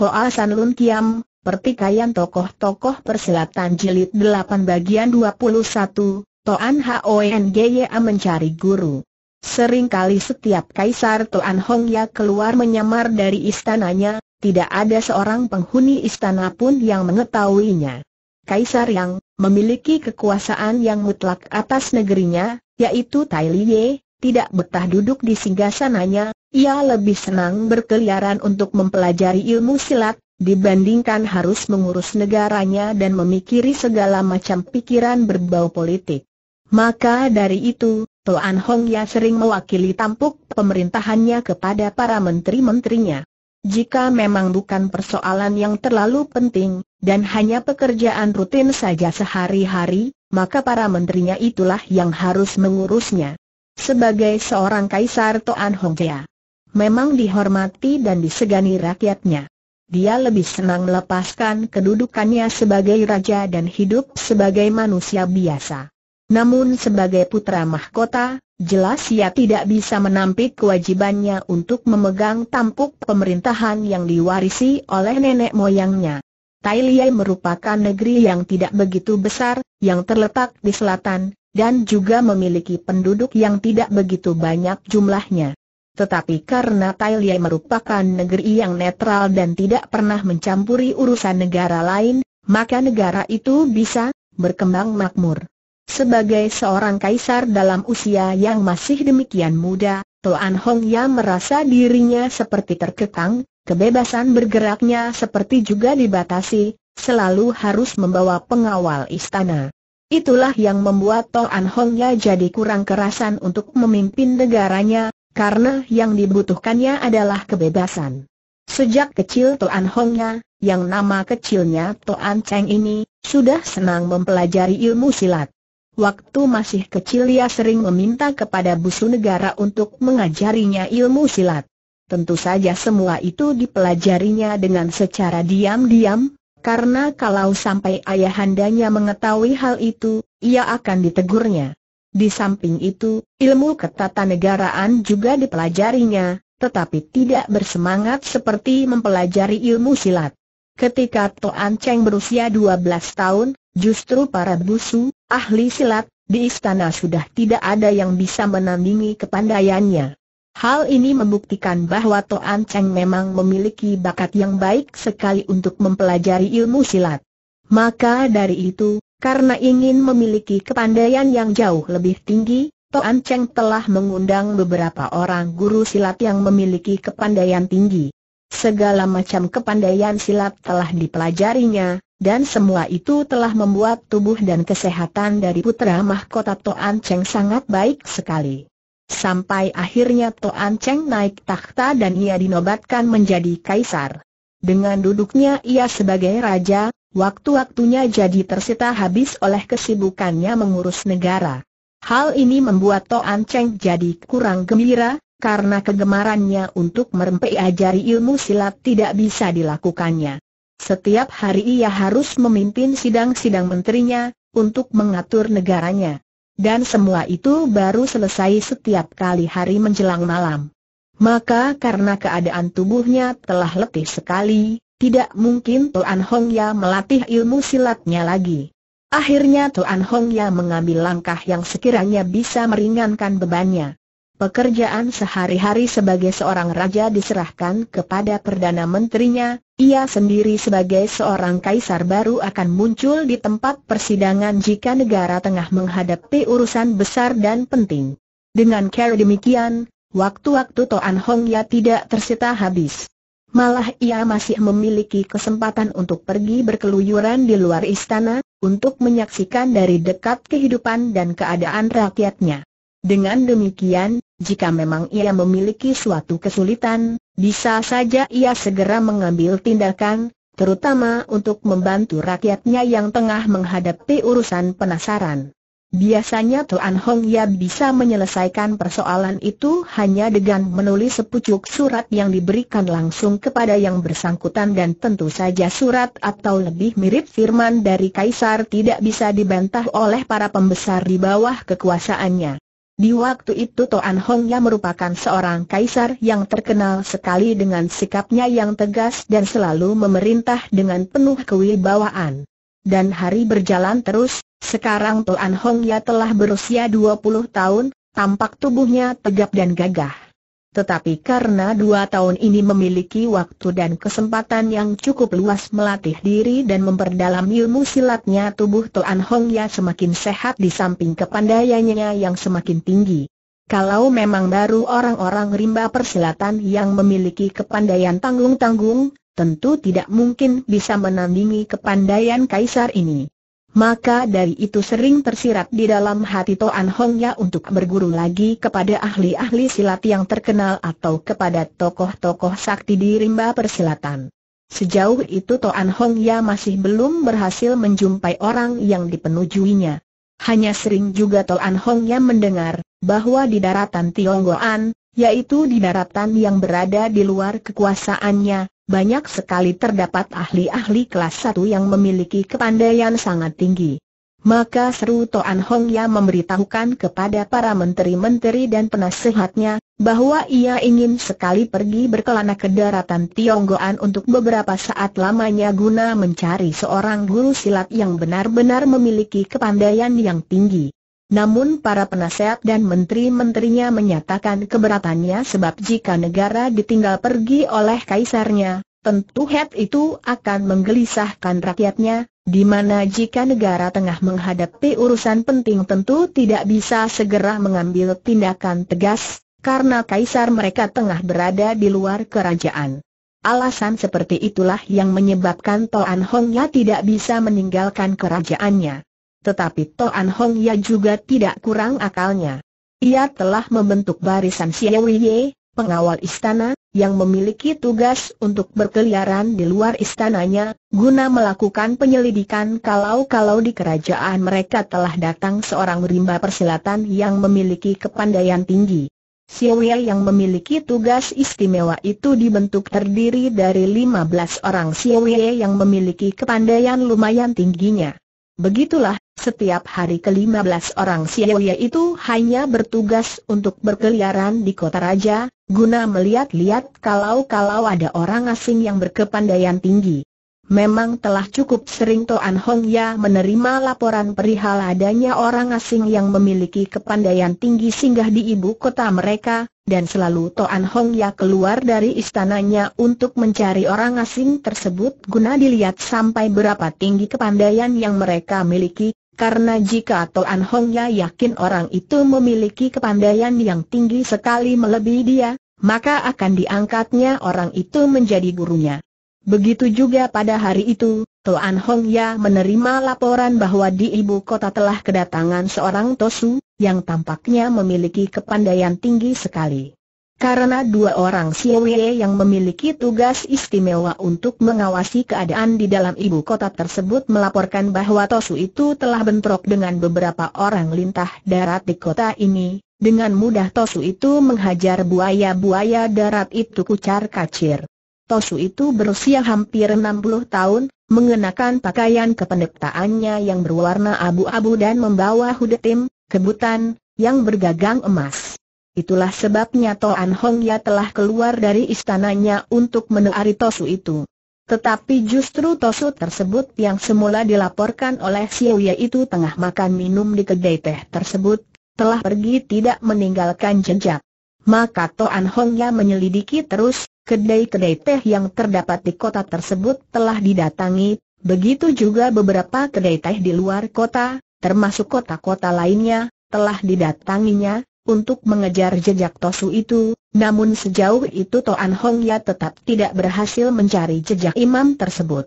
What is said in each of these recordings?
Hoa San Lun Kiam, Pertikaian Tokoh-Tokoh Persilatan Jilid 8 Bagian 21, Toan Gya Mencari Guru Seringkali setiap Kaisar Toan Hong Ya keluar menyamar dari istananya, tidak ada seorang penghuni istana pun yang mengetahuinya. Kaisar yang memiliki kekuasaan yang mutlak atas negerinya, yaitu Tai Liye, tidak betah duduk di singgasananya, ia lebih senang berkeliaran untuk mempelajari ilmu silat, dibandingkan harus mengurus negaranya dan memikiri segala macam pikiran berbau politik. Maka dari itu, Tuan Hong Ya sering mewakili tampuk pemerintahannya kepada para menteri-menterinya. Jika memang bukan persoalan yang terlalu penting, dan hanya pekerjaan rutin saja sehari-hari, maka para menterinya itulah yang harus mengurusnya. Sebagai seorang kaisar Toan Ya memang dihormati dan disegani rakyatnya. Dia lebih senang melepaskan kedudukannya sebagai raja dan hidup sebagai manusia biasa. Namun sebagai putra mahkota, jelas ia tidak bisa menampik kewajibannya untuk memegang tampuk pemerintahan yang diwarisi oleh nenek moyangnya. Liai merupakan negeri yang tidak begitu besar, yang terletak di selatan, dan juga memiliki penduduk yang tidak begitu banyak jumlahnya tetapi karena Thailand merupakan negeri yang netral dan tidak pernah mencampuri urusan negara lain, maka negara itu bisa berkembang makmur. Sebagai seorang kaisar dalam usia yang masih demikian muda, Toan Hong Ya merasa dirinya seperti terkekang, kebebasan bergeraknya seperti juga dibatasi, selalu harus membawa pengawal istana. Itulah yang membuat Toan Hong Ya jadi kurang kerasan untuk memimpin negaranya, karena yang dibutuhkannya adalah kebebasan. Sejak kecil Toan Hongnya, yang nama kecilnya Toan Cheng ini, sudah senang mempelajari ilmu silat. Waktu masih kecil ia sering meminta kepada busu negara untuk mengajarinya ilmu silat. Tentu saja semua itu dipelajarinya dengan secara diam-diam, karena kalau sampai ayahandanya mengetahui hal itu, ia akan ditegurnya. Di samping itu, ilmu ketatanegaraan juga dipelajarinya, tetapi tidak bersemangat seperti mempelajari ilmu silat. Ketika Toan Cheng berusia 12 tahun, justru para busu, ahli silat, di istana sudah tidak ada yang bisa menandingi kepandaiannya. Hal ini membuktikan bahwa Toan Cheng memang memiliki bakat yang baik sekali untuk mempelajari ilmu silat. Maka dari itu, karena ingin memiliki kepandaian yang jauh lebih tinggi, Toan Cheng telah mengundang beberapa orang guru silat yang memiliki kepandaian tinggi. Segala macam kepandaian silat telah dipelajarinya, dan semua itu telah membuat tubuh dan kesehatan dari putra mahkota Toan Cheng sangat baik sekali. Sampai akhirnya Toan Cheng naik takhta dan ia dinobatkan menjadi kaisar. Dengan duduknya ia sebagai raja, Waktu-waktunya jadi tersita habis oleh kesibukannya mengurus negara. Hal ini membuat Toan Cheng jadi kurang gembira, karena kegemarannya untuk merempai ajari ilmu silat tidak bisa dilakukannya. Setiap hari ia harus memimpin sidang-sidang menterinya, untuk mengatur negaranya. Dan semua itu baru selesai setiap kali hari menjelang malam. Maka karena keadaan tubuhnya telah letih sekali, tidak mungkin Tuan Hong Ya melatih ilmu silatnya lagi. Akhirnya Tuan Hong Ya mengambil langkah yang sekiranya bisa meringankan bebannya. Pekerjaan sehari-hari sebagai seorang raja diserahkan kepada Perdana Menterinya, ia sendiri sebagai seorang kaisar baru akan muncul di tempat persidangan jika negara tengah menghadapi urusan besar dan penting. Dengan cara demikian, waktu-waktu Toan Hong Ya tidak tersita habis. Malah ia masih memiliki kesempatan untuk pergi berkeluyuran di luar istana, untuk menyaksikan dari dekat kehidupan dan keadaan rakyatnya. Dengan demikian, jika memang ia memiliki suatu kesulitan, bisa saja ia segera mengambil tindakan, terutama untuk membantu rakyatnya yang tengah menghadapi urusan penasaran. Biasanya Tuan Hong Ya bisa menyelesaikan persoalan itu hanya dengan menulis sepucuk surat yang diberikan langsung kepada yang bersangkutan dan tentu saja surat atau lebih mirip firman dari Kaisar tidak bisa dibantah oleh para pembesar di bawah kekuasaannya. Di waktu itu Tuan Hong Ya merupakan seorang kaisar yang terkenal sekali dengan sikapnya yang tegas dan selalu memerintah dengan penuh kewibawaan. Dan hari berjalan terus, sekarang Tuan Hong Ya telah berusia 20 tahun, tampak tubuhnya tegap dan gagah. Tetapi karena dua tahun ini memiliki waktu dan kesempatan yang cukup luas melatih diri dan memperdalam ilmu silatnya tubuh Tuan Hong Ya semakin sehat di samping kepandaiannya yang semakin tinggi. Kalau memang baru orang-orang rimba persilatan yang memiliki kepandaian tanggung-tanggung, tentu tidak mungkin bisa menandingi kepandaian kaisar ini maka dari itu sering tersirat di dalam hati Toan Hongya untuk berguru lagi kepada ahli-ahli silat yang terkenal atau kepada tokoh-tokoh sakti di rimba persilatan. Sejauh itu Toan Hongya masih belum berhasil menjumpai orang yang dipenujuinya. Hanya sering juga Toan Hongya mendengar bahwa di daratan Tionggoan, yaitu di daratan yang berada di luar kekuasaannya, banyak sekali terdapat ahli-ahli kelas satu yang memiliki kepandaian sangat tinggi. Maka seru Toan Hong Ya memberitahukan kepada para menteri-menteri dan penasehatnya, bahwa ia ingin sekali pergi berkelana ke daratan Tionggoan untuk beberapa saat lamanya guna mencari seorang guru silat yang benar-benar memiliki kepandaian yang tinggi. Namun para penasehat dan menteri-menterinya menyatakan keberatannya sebab jika negara ditinggal pergi oleh kaisarnya, tentu head itu akan menggelisahkan rakyatnya, di mana jika negara tengah menghadapi urusan penting tentu tidak bisa segera mengambil tindakan tegas, karena kaisar mereka tengah berada di luar kerajaan. Alasan seperti itulah yang menyebabkan Toan Hongya tidak bisa meninggalkan kerajaannya. Tetapi Toan Hong Ya juga tidak kurang akalnya. Ia telah membentuk barisan Ye, pengawal istana, yang memiliki tugas untuk berkeliaran di luar istananya, guna melakukan penyelidikan kalau-kalau di kerajaan mereka telah datang seorang rimba persilatan yang memiliki kepandaian tinggi. Siwil yang memiliki tugas istimewa itu dibentuk terdiri dari 15 orang Siwil yang memiliki kepandaian lumayan tingginya. Begitulah, setiap hari ke-15 orang Sioye itu hanya bertugas untuk berkeliaran di kota raja, guna melihat-lihat kalau-kalau ada orang asing yang berkepandaian tinggi. Memang telah cukup sering Toan Hong Ya menerima laporan perihal adanya orang asing yang memiliki kepandaian tinggi singgah di ibu kota mereka, dan selalu Toan Hong Ya keluar dari istananya untuk mencari orang asing tersebut guna dilihat sampai berapa tinggi kepandaian yang mereka miliki, karena jika Toan Hong Ya yakin orang itu memiliki kepandaian yang tinggi sekali melebihi dia, maka akan diangkatnya orang itu menjadi gurunya. Begitu juga pada hari itu, Toan Ya menerima laporan bahwa di ibu kota telah kedatangan seorang Tosu, yang tampaknya memiliki kepandaian tinggi sekali. Karena dua orang Siwe yang memiliki tugas istimewa untuk mengawasi keadaan di dalam ibu kota tersebut melaporkan bahwa Tosu itu telah bentrok dengan beberapa orang lintah darat di kota ini, dengan mudah Tosu itu menghajar buaya-buaya darat itu kucar kacir. Tosu itu berusia hampir 60 tahun, mengenakan pakaian kependetaannya yang berwarna abu-abu dan membawa hudetim, kebutan, yang bergagang emas. Itulah sebabnya Toan Hong Ya telah keluar dari istananya untuk meneari Tosu itu. Tetapi justru Tosu tersebut yang semula dilaporkan oleh Xiaoya itu tengah makan minum di kedai teh tersebut, telah pergi tidak meninggalkan jejak. Maka Toan Hong Ya menyelidiki terus, Kedai-kedai teh yang terdapat di kota tersebut telah didatangi, begitu juga beberapa kedai teh di luar kota, termasuk kota-kota lainnya, telah didatanginya, untuk mengejar jejak Tosu itu, namun sejauh itu Toan Hong Ya tetap tidak berhasil mencari jejak imam tersebut.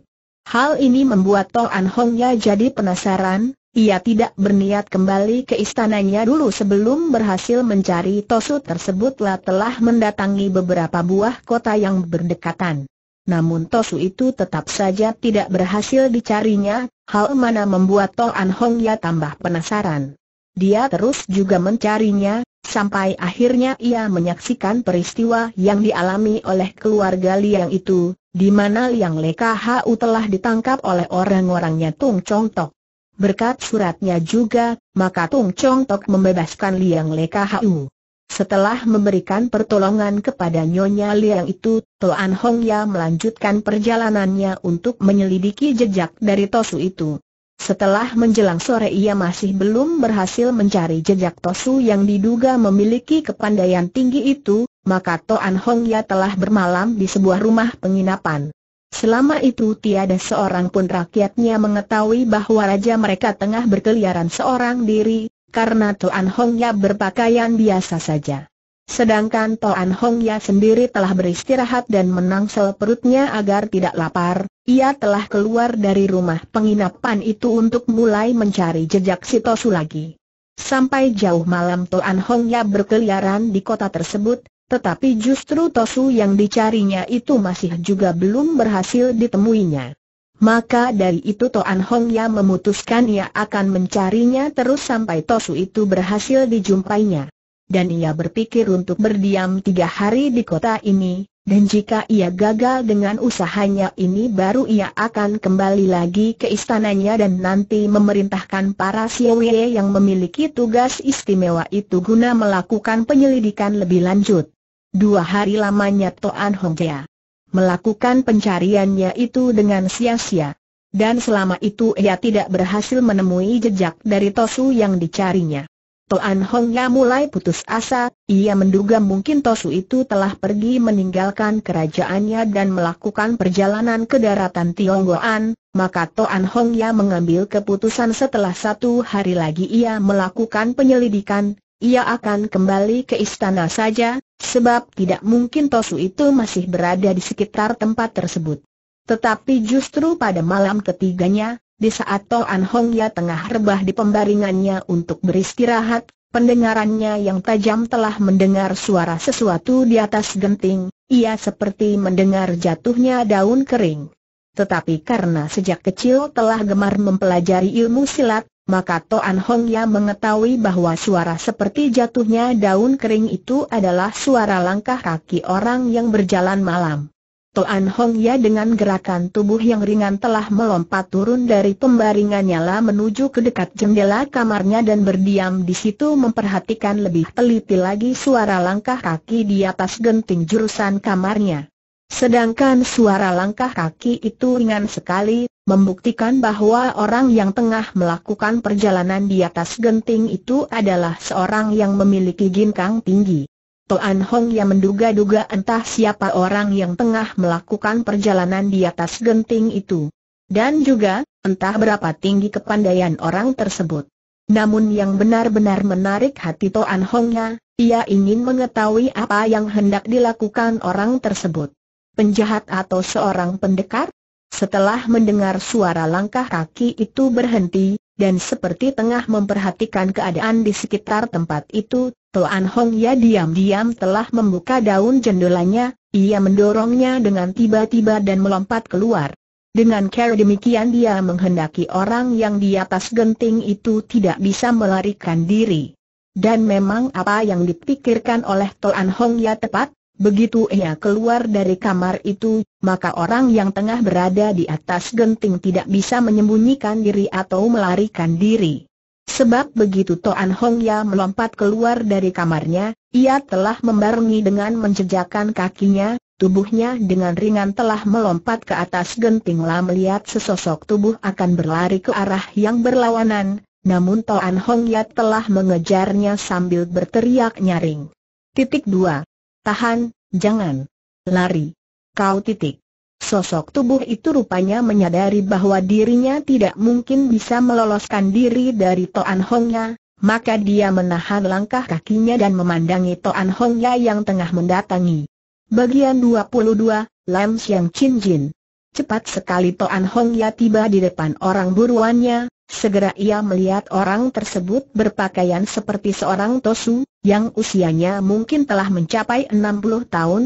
Hal ini membuat Toan Hong Ya jadi penasaran, ia tidak berniat kembali ke istananya dulu sebelum berhasil mencari Tosu tersebutlah telah mendatangi beberapa buah kota yang berdekatan. Namun Tosu itu tetap saja tidak berhasil dicarinya, hal mana membuat An Hong Ya tambah penasaran. Dia terus juga mencarinya, sampai akhirnya ia menyaksikan peristiwa yang dialami oleh keluarga Liang itu, di mana Liang Leka Hau telah ditangkap oleh orang-orangnya Tung Chong Tok. Berkat suratnya juga, maka Tung Chong Tok membebaskan Liang Le Kahu. Setelah memberikan pertolongan kepada Nyonya Liang itu, Toan Hong Ya melanjutkan perjalanannya untuk menyelidiki jejak dari Tosu itu. Setelah menjelang sore ia masih belum berhasil mencari jejak Tosu yang diduga memiliki kepandaian tinggi itu, maka Toan Hong Ya telah bermalam di sebuah rumah penginapan. Selama itu tiada seorang pun rakyatnya mengetahui bahwa raja mereka tengah berkeliaran seorang diri, karena Toan Hongya berpakaian biasa saja. Sedangkan Toan Hongya sendiri telah beristirahat dan menangsel perutnya agar tidak lapar, ia telah keluar dari rumah penginapan itu untuk mulai mencari jejak si Tosu lagi. Sampai jauh malam Toan Hongya berkeliaran di kota tersebut, tetapi justru Tosu yang dicarinya itu masih juga belum berhasil ditemuinya. Maka dari itu Toan Hong Ya memutuskan ia akan mencarinya terus sampai Tosu itu berhasil dijumpainya. Dan ia berpikir untuk berdiam tiga hari di kota ini, dan jika ia gagal dengan usahanya ini baru ia akan kembali lagi ke istananya dan nanti memerintahkan para siwe yang memiliki tugas istimewa itu guna melakukan penyelidikan lebih lanjut. Dua hari lamanya Toan Hongya melakukan pencariannya itu dengan sia-sia. Dan selama itu ia tidak berhasil menemui jejak dari Tosu yang dicarinya. Toan Hongya mulai putus asa, ia menduga mungkin Tosu itu telah pergi meninggalkan kerajaannya dan melakukan perjalanan ke daratan Tionggoan, maka Toan Hongya mengambil keputusan setelah satu hari lagi ia melakukan penyelidikan, ia akan kembali ke istana saja, sebab tidak mungkin Tosu itu masih berada di sekitar tempat tersebut. Tetapi justru pada malam ketiganya, di saat Toan Hongya tengah rebah di pembaringannya untuk beristirahat, pendengarannya yang tajam telah mendengar suara sesuatu di atas genting, ia seperti mendengar jatuhnya daun kering. Tetapi karena sejak kecil telah gemar mempelajari ilmu silat, maka Toan Hong Ya mengetahui bahwa suara seperti jatuhnya daun kering itu adalah suara langkah kaki orang yang berjalan malam. Toan Hong Ya dengan gerakan tubuh yang ringan telah melompat turun dari pembaringannya lah menuju ke dekat jendela kamarnya dan berdiam di situ memperhatikan lebih teliti lagi suara langkah kaki di atas genting jurusan kamarnya. Sedangkan suara langkah kaki itu ringan sekali, membuktikan bahwa orang yang tengah melakukan perjalanan di atas genting itu adalah seorang yang memiliki ginkang tinggi. Toan Hong yang menduga-duga entah siapa orang yang tengah melakukan perjalanan di atas genting itu. Dan juga, entah berapa tinggi kepandaian orang tersebut. Namun yang benar-benar menarik hati Toan Hongnya, ia ingin mengetahui apa yang hendak dilakukan orang tersebut. Penjahat atau seorang pendekar? Setelah mendengar suara langkah kaki itu berhenti, dan seperti tengah memperhatikan keadaan di sekitar tempat itu, Toan Hong Ya diam-diam telah membuka daun jendolanya, ia mendorongnya dengan tiba-tiba dan melompat keluar. Dengan cara demikian dia menghendaki orang yang di atas genting itu tidak bisa melarikan diri. Dan memang apa yang dipikirkan oleh Toan Hong Ya tepat, Begitu ia keluar dari kamar itu, maka orang yang tengah berada di atas genting tidak bisa menyembunyikan diri atau melarikan diri. Sebab begitu Toan Hong Ya melompat keluar dari kamarnya, ia telah membarengi dengan menjejakkan kakinya, tubuhnya dengan ringan telah melompat ke atas genting lah melihat sesosok tubuh akan berlari ke arah yang berlawanan, namun Toan Hong Ya telah mengejarnya sambil berteriak nyaring. Titik 2. Tahan, jangan. Lari. Kau titik. Sosok tubuh itu rupanya menyadari bahwa dirinya tidak mungkin bisa meloloskan diri dari Toan Hongnya, maka dia menahan langkah kakinya dan memandangi Toan Hongnya yang tengah mendatangi. Bagian 22, Lam Siang Chin Jin. Cepat sekali Toan Hongnya tiba di depan orang buruannya, Segera ia melihat orang tersebut berpakaian seperti seorang tosu, yang usianya mungkin telah mencapai 60 tahun.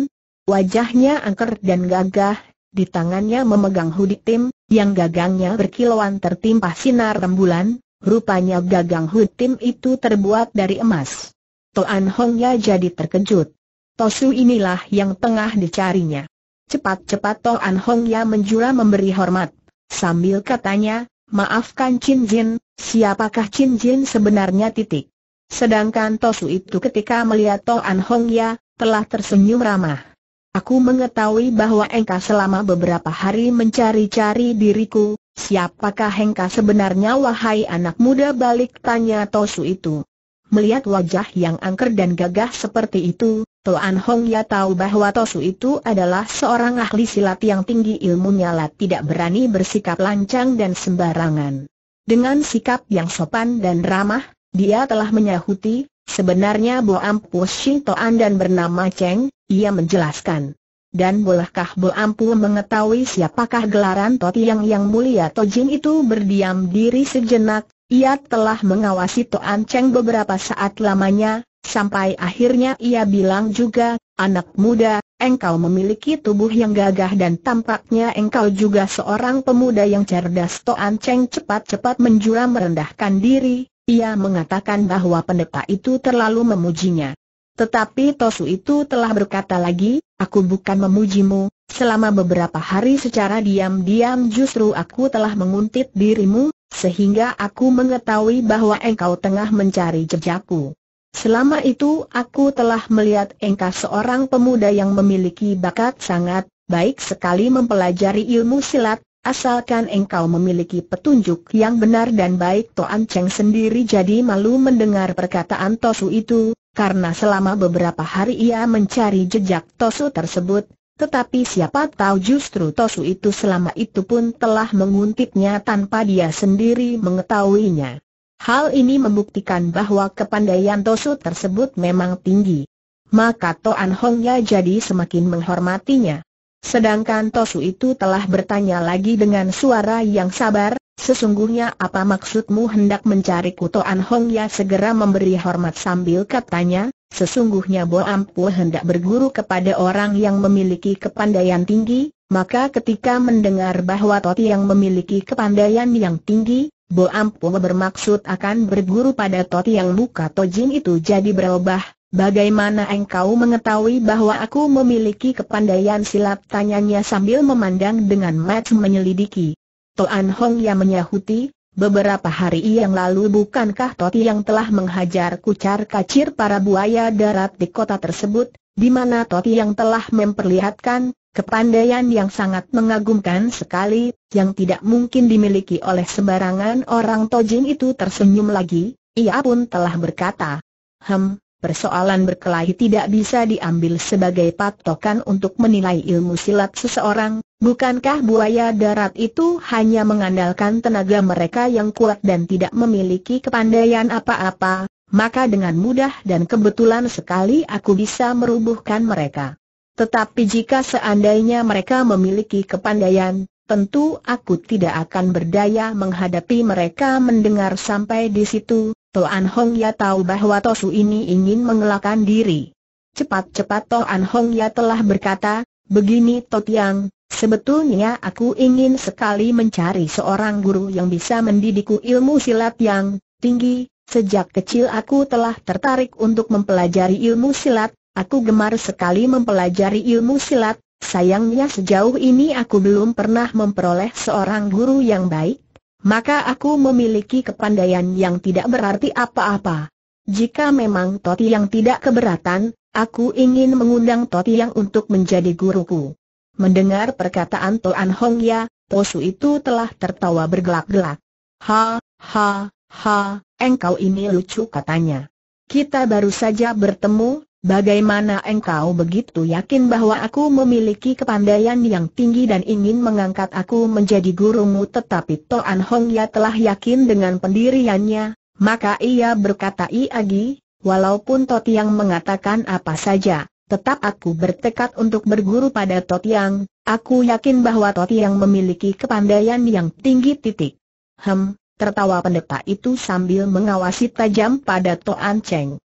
Wajahnya angker dan gagah, di tangannya memegang hudik tim, yang gagangnya berkilauan tertimpa sinar rembulan, rupanya gagang hudik tim itu terbuat dari emas. Toan Hongya jadi terkejut. Tosu inilah yang tengah dicarinya. Cepat-cepat Toan Hongya menjura memberi hormat. Sambil katanya, Maafkan Chin Jin, siapakah Chin Jin sebenarnya titik? Sedangkan Tosu itu ketika melihat Toan Hong Ya, telah tersenyum ramah. Aku mengetahui bahwa Engka selama beberapa hari mencari-cari diriku, siapakah Engka sebenarnya wahai anak muda balik tanya Tosu itu. Melihat wajah yang angker dan gagah seperti itu, Toan Hong ya tahu bahwa Tosu itu adalah seorang ahli silat yang tinggi ilmunya lah tidak berani bersikap lancang dan sembarangan. Dengan sikap yang sopan dan ramah, dia telah menyahuti, sebenarnya Bo Ampu Shin Toan dan bernama Cheng, ia menjelaskan. Dan bolehkah Bo Ampu mengetahui siapakah gelaran To yang yang mulia Tojin itu berdiam diri sejenak, ia telah mengawasi Toan Cheng beberapa saat lamanya, Sampai akhirnya ia bilang juga, anak muda, engkau memiliki tubuh yang gagah dan tampaknya engkau juga seorang pemuda yang cerdas. Toan Cheng cepat-cepat menjura merendahkan diri, ia mengatakan bahwa pendeta itu terlalu memujinya. Tetapi Tosu itu telah berkata lagi, aku bukan memujimu, selama beberapa hari secara diam-diam justru aku telah menguntit dirimu, sehingga aku mengetahui bahwa engkau tengah mencari jejakku. Selama itu aku telah melihat engkau seorang pemuda yang memiliki bakat sangat, baik sekali mempelajari ilmu silat, asalkan engkau memiliki petunjuk yang benar dan baik Toan Cheng sendiri jadi malu mendengar perkataan Tosu itu, karena selama beberapa hari ia mencari jejak Tosu tersebut, tetapi siapa tahu justru Tosu itu selama itu pun telah menguntitnya tanpa dia sendiri mengetahuinya. Hal ini membuktikan bahwa kepandaian Tosu tersebut memang tinggi. Maka Toan Hongnya jadi semakin menghormatinya. Sedangkan Tosu itu telah bertanya lagi dengan suara yang sabar, sesungguhnya apa maksudmu hendak mencari Toan Hongnya segera memberi hormat sambil katanya, sesungguhnya Bo Ampu hendak berguru kepada orang yang memiliki kepandaian tinggi, maka ketika mendengar bahwa Toti yang memiliki kepandaian yang tinggi, Bo Ampo bermaksud akan berguru pada Toti yang muka Tojin itu jadi berubah. Bagaimana engkau mengetahui bahwa aku memiliki kepandaian silat? Tanyanya sambil memandang dengan mata menyelidiki. Toan Hong yang menyahuti, beberapa hari yang lalu bukankah Toti yang telah menghajar kucar kacir para buaya darat di kota tersebut, di mana Toti yang telah memperlihatkan Kepandaian yang sangat mengagumkan sekali, yang tidak mungkin dimiliki oleh sembarangan orang Tojin itu tersenyum lagi, ia pun telah berkata, Hem, persoalan berkelahi tidak bisa diambil sebagai patokan untuk menilai ilmu silat seseorang, bukankah buaya darat itu hanya mengandalkan tenaga mereka yang kuat dan tidak memiliki kepandaian apa-apa, maka dengan mudah dan kebetulan sekali aku bisa merubuhkan mereka. Tetapi jika seandainya mereka memiliki kepandaian, tentu aku tidak akan berdaya menghadapi mereka mendengar sampai di situ. Toan Hong Ya tahu bahwa Tosu ini ingin mengelakkan diri. Cepat-cepat Toan Hong Ya telah berkata, begini Totiang, sebetulnya aku ingin sekali mencari seorang guru yang bisa mendidikku ilmu silat yang tinggi. Sejak kecil aku telah tertarik untuk mempelajari ilmu silat, Aku gemar sekali mempelajari ilmu silat, sayangnya sejauh ini aku belum pernah memperoleh seorang guru yang baik, maka aku memiliki kepandaian yang tidak berarti apa-apa. Jika memang Toti yang tidak keberatan, aku ingin mengundang Toti yang untuk menjadi guruku. Mendengar perkataan Tuan Hong Ya, Posu itu telah tertawa bergelak-gelak. Ha, ha, ha, engkau ini lucu katanya. Kita baru saja bertemu, Bagaimana engkau begitu yakin bahwa aku memiliki kepandaian yang tinggi dan ingin mengangkat aku menjadi gurumu tetapi Toan Hong Ya telah yakin dengan pendiriannya, maka ia berkata Iagi, iya, walaupun Totiang mengatakan apa saja, tetap aku bertekad untuk berguru pada Totiang, aku yakin bahwa Totiang memiliki kepandaian yang tinggi titik. Hem, tertawa pendeta itu sambil mengawasi tajam pada Toan Cheng.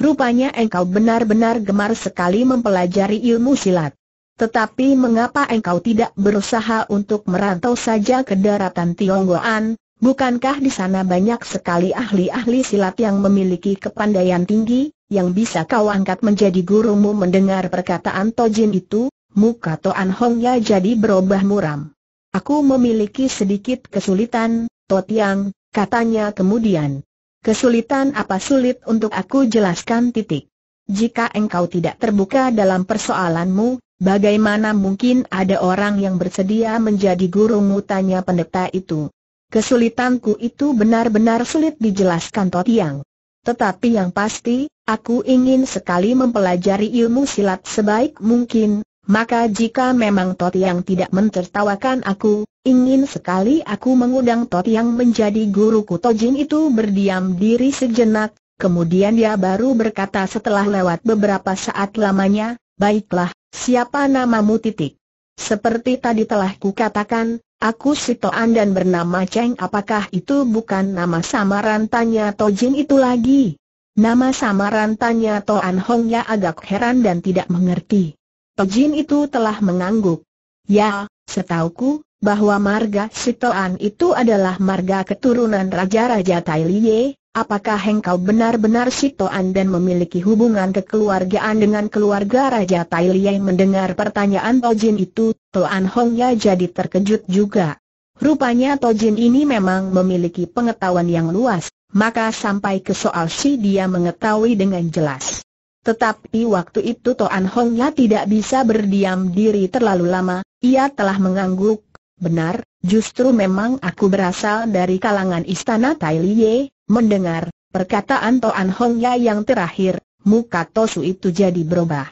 Rupanya engkau benar-benar gemar sekali mempelajari ilmu silat. Tetapi mengapa engkau tidak berusaha untuk merantau saja ke daratan Tionggoan? Bukankah di sana banyak sekali ahli-ahli silat yang memiliki kepandaian tinggi, yang bisa kau angkat menjadi gurumu mendengar perkataan Tojin itu? Muka Toan Hongnya jadi berubah muram. Aku memiliki sedikit kesulitan, Totiang, katanya kemudian. Kesulitan apa sulit untuk aku jelaskan titik. Jika engkau tidak terbuka dalam persoalanmu, bagaimana mungkin ada orang yang bersedia menjadi gurumu tanya pendeta itu. Kesulitanku itu benar-benar sulit dijelaskan Totiang. Tetapi yang pasti, aku ingin sekali mempelajari ilmu silat sebaik mungkin, maka jika memang yang tidak mentertawakan aku, ingin sekali aku mengundang yang menjadi guruku Tojin itu berdiam diri sejenak, kemudian dia baru berkata setelah lewat beberapa saat lamanya, baiklah, siapa namamu titik? Seperti tadi telah kukatakan, Aku si Toan dan bernama Cheng apakah itu bukan nama samaran tanya Tojin itu lagi? Nama samaran tanya Toan Hong ya agak heran dan tidak mengerti. Tojin itu telah mengangguk. Ya, setauku, bahwa marga Sitoan itu adalah marga keturunan Raja-Raja Tai Liye, apakah engkau benar-benar Sitoan dan memiliki hubungan kekeluargaan dengan keluarga Raja Tai mendengar pertanyaan Tojin itu, Toan Hongya jadi terkejut juga. Rupanya Tojin ini memang memiliki pengetahuan yang luas, maka sampai ke soal si dia mengetahui dengan jelas. Tetapi waktu itu Toan Ya tidak bisa berdiam diri terlalu lama, ia telah mengangguk. Benar, justru memang aku berasal dari kalangan istana Tai Liye, mendengar perkataan Toan Ya yang terakhir, muka Tosu itu jadi berubah.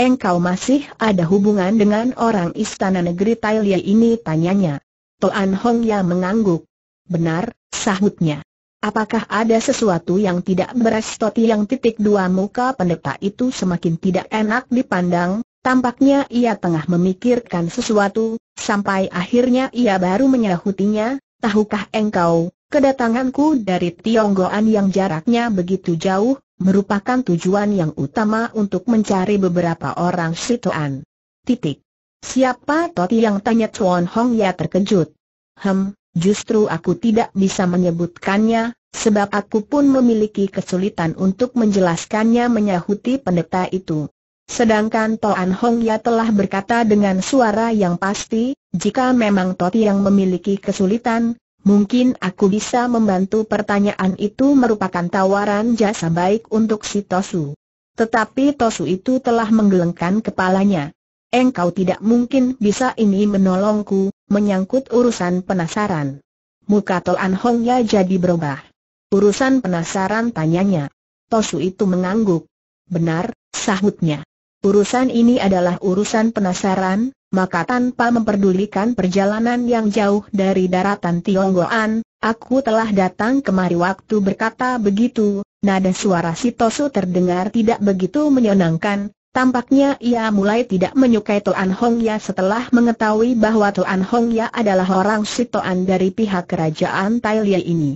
Engkau masih ada hubungan dengan orang istana negeri Tai Liye ini tanyanya. Toan Ya mengangguk. Benar, sahutnya. Apakah ada sesuatu yang tidak beres Toti yang titik dua muka pendeta itu semakin tidak enak dipandang, tampaknya ia tengah memikirkan sesuatu, sampai akhirnya ia baru menyahutinya, tahukah engkau, kedatanganku dari Tionggoan yang jaraknya begitu jauh, merupakan tujuan yang utama untuk mencari beberapa orang situan. Titik. Siapa Toti yang tanya Chuan Hong ya terkejut. Hem, Justru aku tidak bisa menyebutkannya, sebab aku pun memiliki kesulitan untuk menjelaskannya menyahuti pendeta itu. Sedangkan Toan Hong Ya telah berkata dengan suara yang pasti, jika memang Toti yang memiliki kesulitan, mungkin aku bisa membantu pertanyaan itu merupakan tawaran jasa baik untuk si Tosu. Tetapi Tosu itu telah menggelengkan kepalanya. Engkau tidak mungkin bisa ini menolongku, menyangkut urusan penasaran. Muka Toan Hongya jadi berubah. Urusan penasaran tanyanya. Tosu itu mengangguk. Benar, sahutnya. Urusan ini adalah urusan penasaran, maka tanpa memperdulikan perjalanan yang jauh dari daratan Tionggoan, aku telah datang kemari waktu berkata begitu, nada suara si Tosu terdengar tidak begitu menyenangkan, Tampaknya ia mulai tidak menyukai Tuan Hong Ya setelah mengetahui bahwa Tuan Hong Ya adalah orang sitoan dari pihak kerajaan Thailand ini.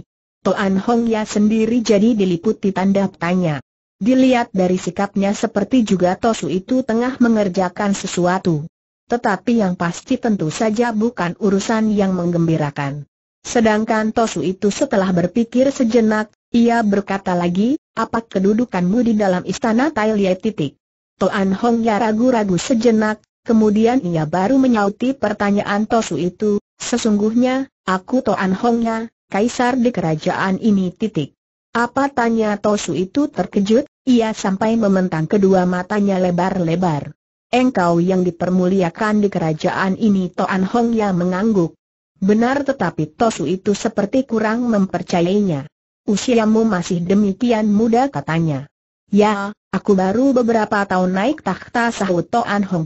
Tuan Hong Ya sendiri jadi diliputi tanda tanya. Dilihat dari sikapnya seperti juga Tosu itu tengah mengerjakan sesuatu. Tetapi yang pasti tentu saja bukan urusan yang menggembirakan. Sedangkan Tosu itu setelah berpikir sejenak, ia berkata lagi, apa kedudukanmu di dalam istana Thailand titik? Toan ya ragu-ragu sejenak, kemudian ia baru menyauti pertanyaan Tosu itu, sesungguhnya, aku Toan ya, kaisar di kerajaan ini titik. Apa tanya Tosu itu terkejut, ia sampai mementang kedua matanya lebar-lebar. Engkau yang dipermuliakan di kerajaan ini Toan ya mengangguk. Benar tetapi Tosu itu seperti kurang mempercayainya. Usiamu masih demikian muda katanya. Ya, aku baru beberapa tahun naik takhta sahut Toan Hong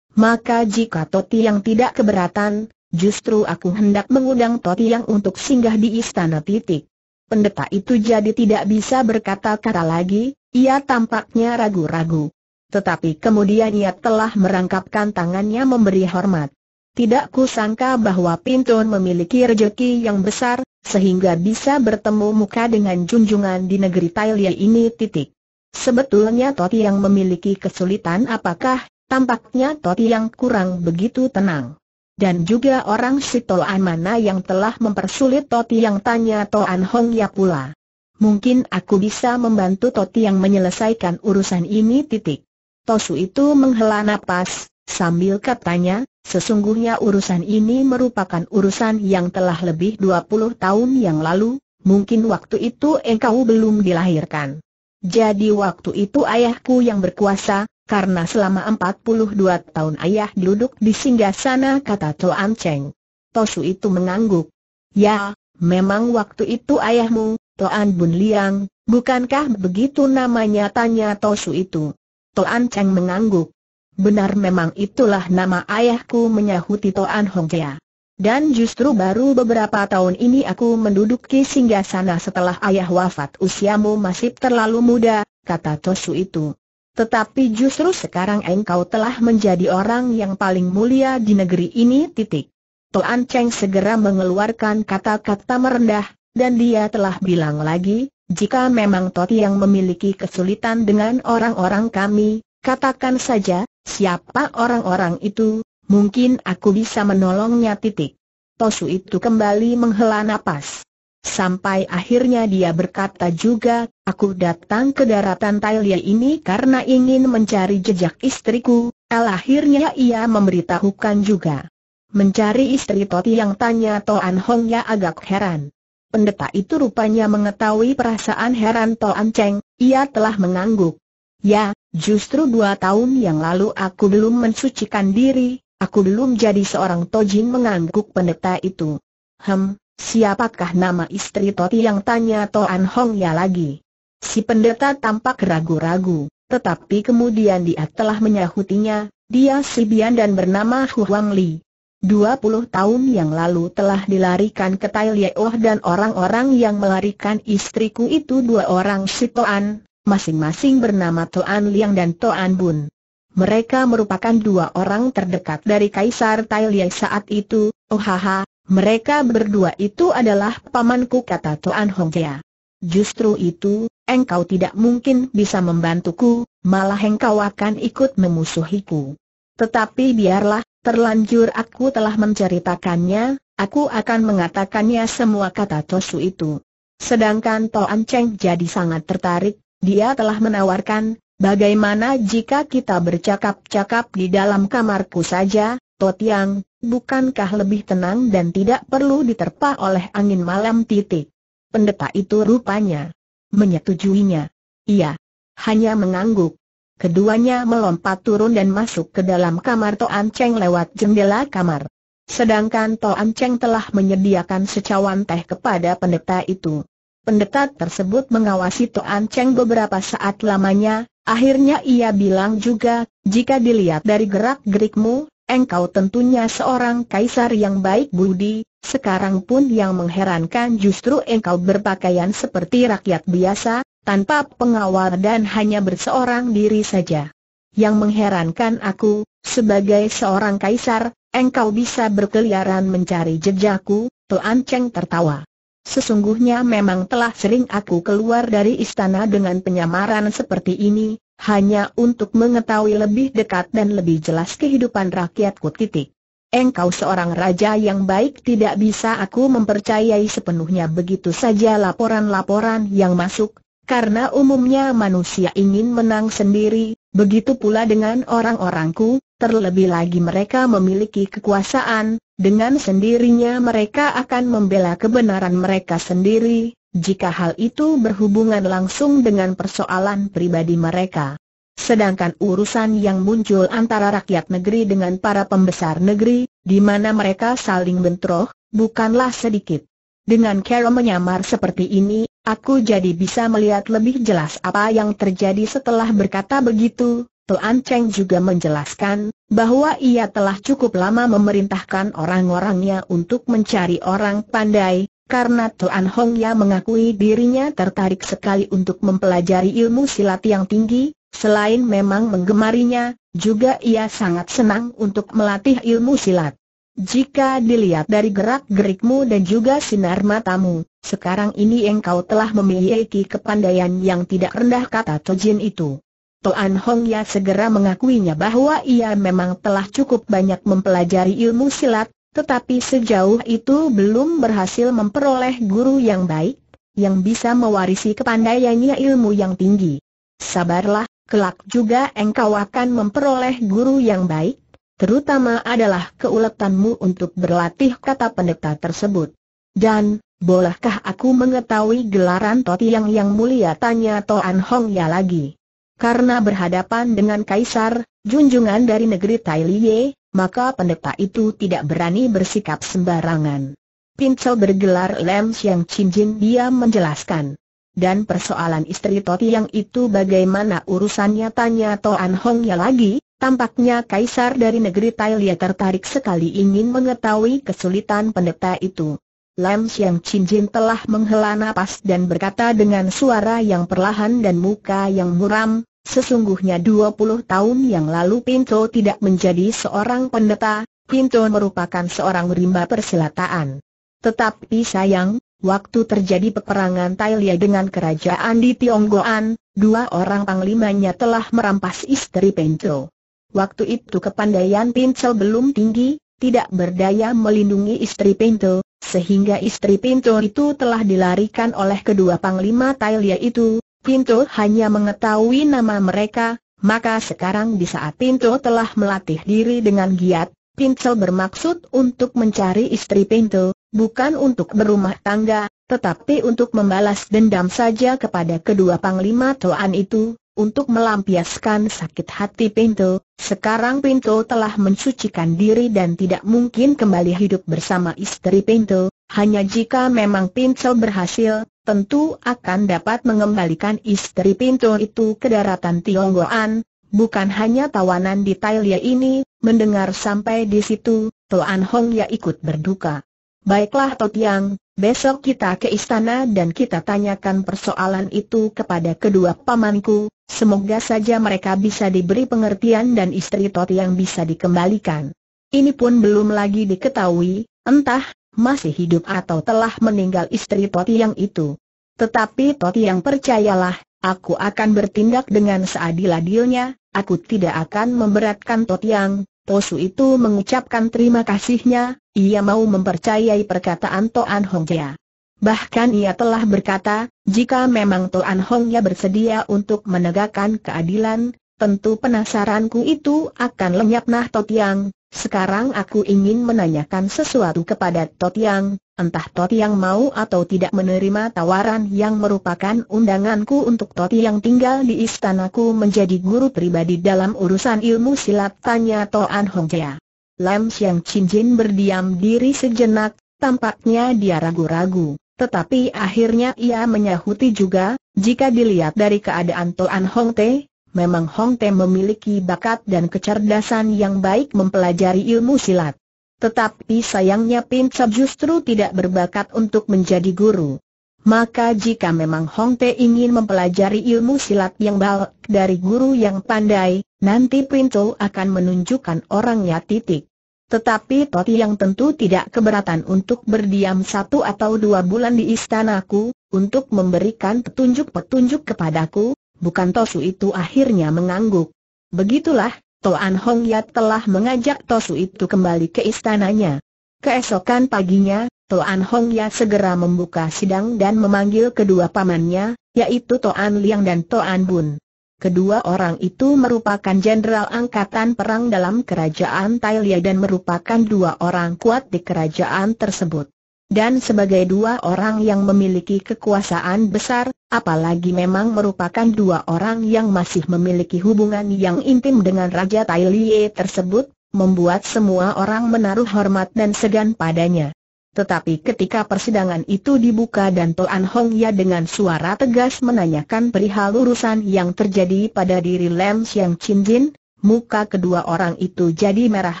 Maka jika Toti yang tidak keberatan, justru aku hendak mengundang Toti yang untuk singgah di istana titik. Pendeta itu jadi tidak bisa berkata-kata lagi, ia tampaknya ragu-ragu. Tetapi kemudian ia telah merangkapkan tangannya memberi hormat. Tidak kusangka bahwa Pintun memiliki rejeki yang besar, sehingga bisa bertemu muka dengan junjungan di negeri Tailia ini titik. Sebetulnya Toti yang memiliki kesulitan apakah, tampaknya Toti yang kurang begitu tenang. Dan juga orang si Toan mana yang telah mempersulit Toti yang tanya Toan Hong ya pula. Mungkin aku bisa membantu Toti yang menyelesaikan urusan ini titik. Tosu itu menghela napas, sambil katanya, sesungguhnya urusan ini merupakan urusan yang telah lebih 20 tahun yang lalu, mungkin waktu itu engkau belum dilahirkan. Jadi waktu itu ayahku yang berkuasa, karena selama 42 tahun ayah duduk di singgah sana kata Toan Cheng. Tosu itu mengangguk. Ya, memang waktu itu ayahmu, Toan Bun Liang, bukankah begitu namanya tanya Tosu itu? Toan Cheng mengangguk. Benar memang itulah nama ayahku menyahuti Toan Hongkea. Dan justru baru beberapa tahun ini aku menduduki singgah sana setelah ayah wafat usiamu masih terlalu muda, kata Tosu itu. Tetapi justru sekarang engkau telah menjadi orang yang paling mulia di negeri ini titik. Toan Cheng segera mengeluarkan kata-kata merendah, dan dia telah bilang lagi, jika memang Toti yang memiliki kesulitan dengan orang-orang kami, katakan saja, siapa orang-orang itu, Mungkin aku bisa menolongnya titik. Tosu itu kembali menghela napas. Sampai akhirnya dia berkata juga, aku datang ke daratan Tailia ini karena ingin mencari jejak istriku, al akhirnya ia memberitahukan juga. Mencari istri Toti yang tanya Toan Hong ya agak heran. Pendeta itu rupanya mengetahui perasaan heran Toan Cheng, ia telah mengangguk. Ya, justru dua tahun yang lalu aku belum mensucikan diri, Aku belum jadi seorang tojin mengangguk pendeta itu. Hem, siapakah nama istri Toti yang tanya Toan Hong ya lagi? Si pendeta tampak ragu-ragu, tetapi kemudian dia telah menyahutinya, dia si dan bernama Hu Li. 20 tahun yang lalu telah dilarikan ke Tai Lieoh dan orang-orang yang melarikan istriku itu dua orang si Toan, masing-masing bernama Toan Liang dan Toan Bun mereka merupakan dua orang terdekat dari Kaisar Tailiai saat itu, oh haha, mereka berdua itu adalah pamanku kata Tuan Hongjia. Justru itu, engkau tidak mungkin bisa membantuku, malah engkau akan ikut memusuhiku. Tetapi biarlah, terlanjur aku telah menceritakannya, aku akan mengatakannya semua kata Tosu itu. Sedangkan Toan Cheng jadi sangat tertarik, dia telah menawarkan, Bagaimana jika kita bercakap-cakap di dalam kamarku saja, Totiang, bukankah lebih tenang dan tidak perlu diterpa oleh angin malam titik? Pendeta itu rupanya menyetujuinya. Iya, hanya mengangguk. Keduanya melompat turun dan masuk ke dalam kamar Toan Cheng lewat jendela kamar. Sedangkan Toan Cheng telah menyediakan secawan teh kepada pendeta itu. Pendeta tersebut mengawasi Toan Cheng beberapa saat lamanya, Akhirnya ia bilang juga, jika dilihat dari gerak-gerikmu, engkau tentunya seorang kaisar yang baik budi, sekarang pun yang mengherankan justru engkau berpakaian seperti rakyat biasa, tanpa pengawal dan hanya berseorang diri saja. Yang mengherankan aku, sebagai seorang kaisar, engkau bisa berkeliaran mencari jejakku, Tuan Cheng tertawa. Sesungguhnya memang telah sering aku keluar dari istana dengan penyamaran seperti ini, hanya untuk mengetahui lebih dekat dan lebih jelas kehidupan rakyatku titik. Engkau seorang raja yang baik tidak bisa aku mempercayai sepenuhnya begitu saja laporan-laporan yang masuk, karena umumnya manusia ingin menang sendiri, begitu pula dengan orang-orangku, terlebih lagi mereka memiliki kekuasaan, dengan sendirinya mereka akan membela kebenaran mereka sendiri, jika hal itu berhubungan langsung dengan persoalan pribadi mereka. Sedangkan urusan yang muncul antara rakyat negeri dengan para pembesar negeri, di mana mereka saling bentroh, bukanlah sedikit. Dengan Carol menyamar seperti ini, aku jadi bisa melihat lebih jelas apa yang terjadi setelah berkata begitu, Tuan Cheng juga menjelaskan bahwa ia telah cukup lama memerintahkan orang-orangnya untuk mencari orang pandai, karena Tuan Hong Ya mengakui dirinya tertarik sekali untuk mempelajari ilmu silat yang tinggi, selain memang menggemarinya, juga ia sangat senang untuk melatih ilmu silat. Jika dilihat dari gerak-gerikmu dan juga sinar matamu, sekarang ini engkau telah memiliki kepandaian yang tidak rendah kata Tojin itu. Toan Hong Ya segera mengakuinya bahwa ia memang telah cukup banyak mempelajari ilmu silat, tetapi sejauh itu belum berhasil memperoleh guru yang baik, yang bisa mewarisi kepandaiannya ilmu yang tinggi. Sabarlah, kelak juga engkau akan memperoleh guru yang baik, terutama adalah keuletanmu untuk berlatih kata pendeta tersebut. Dan, bolehkah aku mengetahui gelaran Toti yang yang mulia tanya Toan Hong Ya lagi? Karena berhadapan dengan kaisar, junjungan dari negeri Tailie, maka pendeta itu tidak berani bersikap sembarangan. Pincel bergelar Lam Siang Jin dia menjelaskan. Dan persoalan istri Toti yang itu bagaimana urusannya tanya Toan Hong ya lagi, tampaknya kaisar dari negeri Liye tertarik sekali ingin mengetahui kesulitan pendeta itu. Lam Siang Jin telah menghela napas dan berkata dengan suara yang perlahan dan muka yang muram, Sesungguhnya 20 tahun yang lalu Pinto tidak menjadi seorang pendeta, Pinto merupakan seorang rimba persilataan. Tetapi sayang, waktu terjadi peperangan Tailia dengan kerajaan di Tionggoan, dua orang panglimanya telah merampas istri Pinto. Waktu itu kepandaian Pinto belum tinggi, tidak berdaya melindungi istri Pinto, sehingga istri Pinto itu telah dilarikan oleh kedua panglima Tailia itu, Pinto hanya mengetahui nama mereka, maka sekarang di saat Pinto telah melatih diri dengan giat, Pincel bermaksud untuk mencari istri Pinto, bukan untuk berumah tangga, tetapi untuk membalas dendam saja kepada kedua panglima Toan itu, untuk melampiaskan sakit hati Pinto, sekarang Pinto telah mensucikan diri dan tidak mungkin kembali hidup bersama istri Pinto, hanya jika memang Pinto berhasil, tentu akan dapat mengembalikan istri pintu itu ke daratan Tionggoan, bukan hanya tawanan di Tailia ini, mendengar sampai di situ, Tuan Hong ya ikut berduka. Baiklah Tot Yang, besok kita ke istana dan kita tanyakan persoalan itu kepada kedua pamanku, semoga saja mereka bisa diberi pengertian dan istri Tot Yang bisa dikembalikan. Ini pun belum lagi diketahui, entah masih hidup atau telah meninggal istri Toti yang itu. Tetapi Toti yang percayalah, aku akan bertindak dengan seadil-adilnya, aku tidak akan memberatkan Toti yang, Tosu itu mengucapkan terima kasihnya, ia mau mempercayai perkataan Toan Hong Jia. Bahkan ia telah berkata, jika memang Toan Jia bersedia untuk menegakkan keadilan, tentu penasaranku itu akan lenyap nah Totiang, sekarang aku ingin menanyakan sesuatu kepada Totiang, entah Totiang mau atau tidak menerima tawaran yang merupakan undanganku untuk Totiang tinggal di istanaku menjadi guru pribadi dalam urusan ilmu silat tanya Toan Hongjia. Lam Siang Chin Jin berdiam diri sejenak, tampaknya dia ragu-ragu. Tetapi akhirnya ia menyahuti juga, jika dilihat dari keadaan Toan Hong Teh, memang Hong Te memiliki bakat dan kecerdasan yang baik mempelajari ilmu silat. Tetapi sayangnya Pin Sab justru tidak berbakat untuk menjadi guru. Maka jika memang Hong Te ingin mempelajari ilmu silat yang baik dari guru yang pandai, nanti Pinto akan menunjukkan orangnya titik. Tetapi Toti yang tentu tidak keberatan untuk berdiam satu atau dua bulan di istanaku, untuk memberikan petunjuk-petunjuk kepadaku, Bukan Tosu itu akhirnya mengangguk. Begitulah, Toan Hong Yat telah mengajak Tosu itu kembali ke istananya. Keesokan paginya, Toan Hong Yat segera membuka sidang dan memanggil kedua pamannya, yaitu Toan Liang dan Toan Bun. Kedua orang itu merupakan jenderal angkatan perang dalam kerajaan Tailia dan merupakan dua orang kuat di kerajaan tersebut. Dan sebagai dua orang yang memiliki kekuasaan besar, apalagi memang merupakan dua orang yang masih memiliki hubungan yang intim dengan Raja Tai Lie tersebut, membuat semua orang menaruh hormat dan segan padanya. Tetapi ketika persidangan itu dibuka dan Toan Hong Ya dengan suara tegas menanyakan perihal urusan yang terjadi pada diri Lam Siang Chin Jin, muka kedua orang itu jadi merah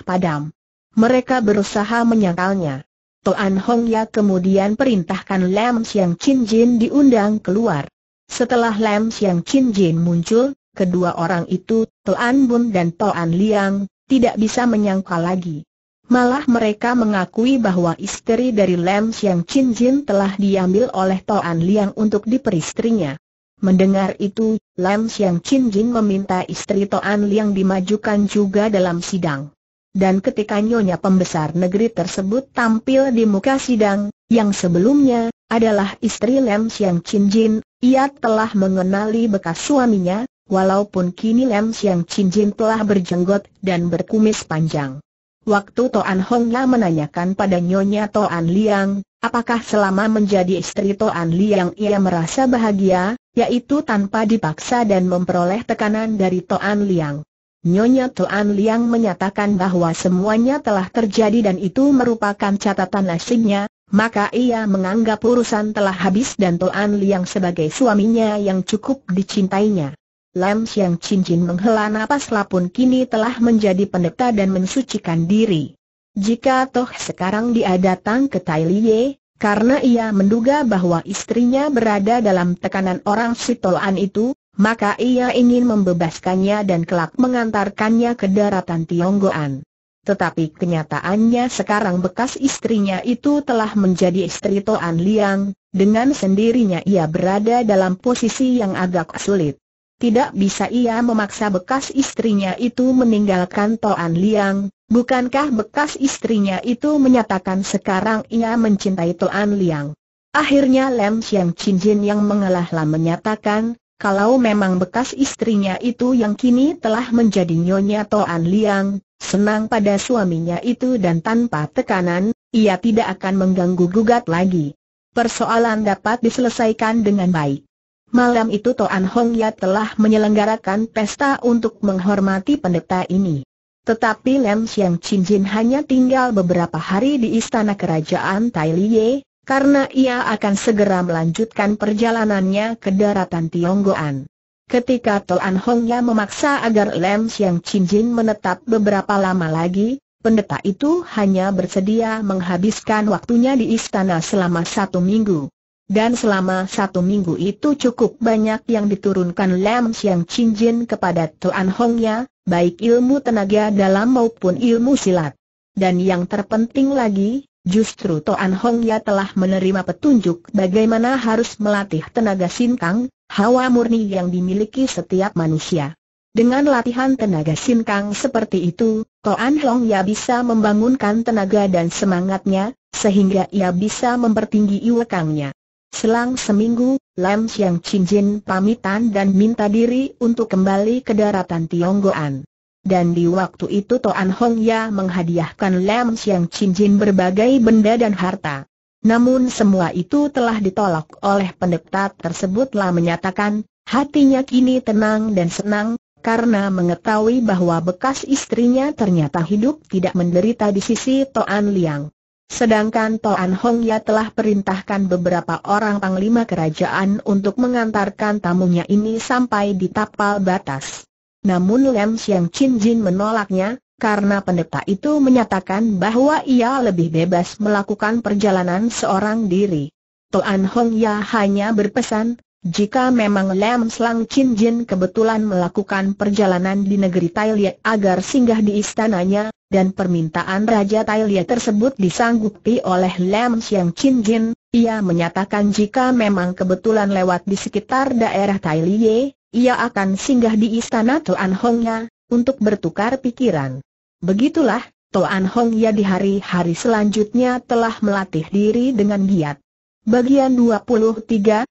padam. Mereka berusaha menyangkalnya. Toan Hong Ya kemudian perintahkan Lam Siang Chin Jin diundang keluar. Setelah Lam Siang Chin Jin muncul, kedua orang itu, Toan Bun dan Toan Liang, tidak bisa menyangka lagi. Malah mereka mengakui bahwa istri dari Lam Siang Chin Jin telah diambil oleh Toan Liang untuk diperistrinya. Mendengar itu, Lam Siang Chin Jin meminta istri Toan Liang dimajukan juga dalam sidang dan ketika nyonya pembesar negeri tersebut tampil di muka sidang, yang sebelumnya adalah istri Lem Siang Chin Jin, ia telah mengenali bekas suaminya, walaupun kini Lem Siang Chin Jin telah berjenggot dan berkumis panjang. Waktu Toan Hongla menanyakan pada nyonya Toan Liang, apakah selama menjadi istri Toan Liang ia merasa bahagia, yaitu tanpa dipaksa dan memperoleh tekanan dari Toan Liang. Nyonya Tuan Liang menyatakan bahwa semuanya telah terjadi dan itu merupakan catatan nasibnya, maka ia menganggap urusan telah habis dan Tuan Liang sebagai suaminya yang cukup dicintainya. Lam Siang Chin Jin menghela napas lapun kini telah menjadi pendeta dan mensucikan diri. Jika toh sekarang dia datang ke Tai Liye, karena ia menduga bahwa istrinya berada dalam tekanan orang Toan itu, maka ia ingin membebaskannya dan kelak mengantarkannya ke daratan Tionggoan. Tetapi kenyataannya sekarang bekas istrinya itu telah menjadi istri Toan Liang, dengan sendirinya ia berada dalam posisi yang agak sulit. Tidak bisa ia memaksa bekas istrinya itu meninggalkan Toan Liang, bukankah bekas istrinya itu menyatakan sekarang ia mencintai Toan Liang. Akhirnya Lem Xiang Chin Jin yang mengalahlah menyatakan, kalau memang bekas istrinya itu yang kini telah menjadi Nyonya Toan Liang, senang pada suaminya itu dan tanpa tekanan, ia tidak akan mengganggu-gugat lagi. Persoalan dapat diselesaikan dengan baik. Malam itu Toan Hong Ya telah menyelenggarakan pesta untuk menghormati pendeta ini. Tetapi Lem Siang Chin Jin hanya tinggal beberapa hari di istana kerajaan Tai Liye, karena ia akan segera melanjutkan perjalanannya ke daratan Tionggoan. Ketika Toan Hongya memaksa agar Lem Siang Jin menetap beberapa lama lagi, pendeta itu hanya bersedia menghabiskan waktunya di istana selama satu minggu. Dan selama satu minggu itu cukup banyak yang diturunkan Lem Siang Jin kepada Toan Hongya, baik ilmu tenaga dalam maupun ilmu silat. Dan yang terpenting lagi, Justru Toan Hong Ya telah menerima petunjuk bagaimana harus melatih tenaga sinkang, hawa murni yang dimiliki setiap manusia. Dengan latihan tenaga sinkang seperti itu, Toan Hong Ya bisa membangunkan tenaga dan semangatnya, sehingga ia bisa mempertinggi iwekangnya. Selang seminggu, Lam Siang Chin Jin pamitan dan minta diri untuk kembali ke daratan Tionggoan dan di waktu itu Toan Hong Ya menghadiahkan Lam Siang Cincin berbagai benda dan harta. Namun semua itu telah ditolak oleh pendekta tersebutlah menyatakan, hatinya kini tenang dan senang, karena mengetahui bahwa bekas istrinya ternyata hidup tidak menderita di sisi Toan Liang. Sedangkan Toan Hong Ya telah perintahkan beberapa orang panglima kerajaan untuk mengantarkan tamunya ini sampai di tapal batas. Namun Lem Siang Chin Jin menolaknya, karena pendeta itu menyatakan bahwa ia lebih bebas melakukan perjalanan seorang diri. Tuan Hong Ya hanya berpesan, jika memang Lem Slang Chin Jin kebetulan melakukan perjalanan di negeri Liat agar singgah di istananya, dan permintaan Raja Liat tersebut disanggupi oleh Lem Siang Chin Jin, ia menyatakan jika memang kebetulan lewat di sekitar daerah Liat, ia akan singgah di istana Tuan Hongnya, untuk bertukar pikiran. Begitulah, Toan Hongnya di hari-hari selanjutnya telah melatih diri dengan giat. Bagian 23,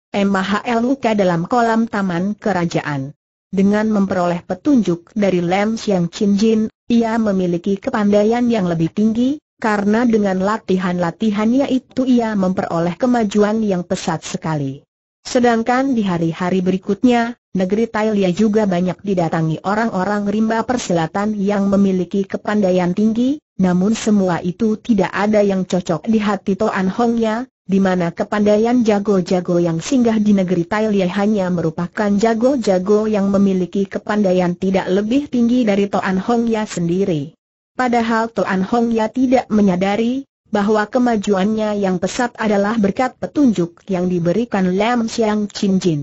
Luka dalam kolam taman kerajaan. Dengan memperoleh petunjuk dari Lem Siang Chin Jin, ia memiliki kepandaian yang lebih tinggi, karena dengan latihan-latihannya itu ia memperoleh kemajuan yang pesat sekali. Sedangkan di hari-hari berikutnya, negeri Tailia juga banyak didatangi orang-orang rimba persilatan yang memiliki kepandaian tinggi, namun semua itu tidak ada yang cocok di hati Toan Hongnya, di mana kepandaian jago-jago yang singgah di negeri Tailia hanya merupakan jago-jago yang memiliki kepandaian tidak lebih tinggi dari Toan Hongya sendiri. Padahal Toan Hongya tidak menyadari bahwa kemajuannya yang pesat adalah berkat petunjuk yang diberikan Lam Siang Chin Jin.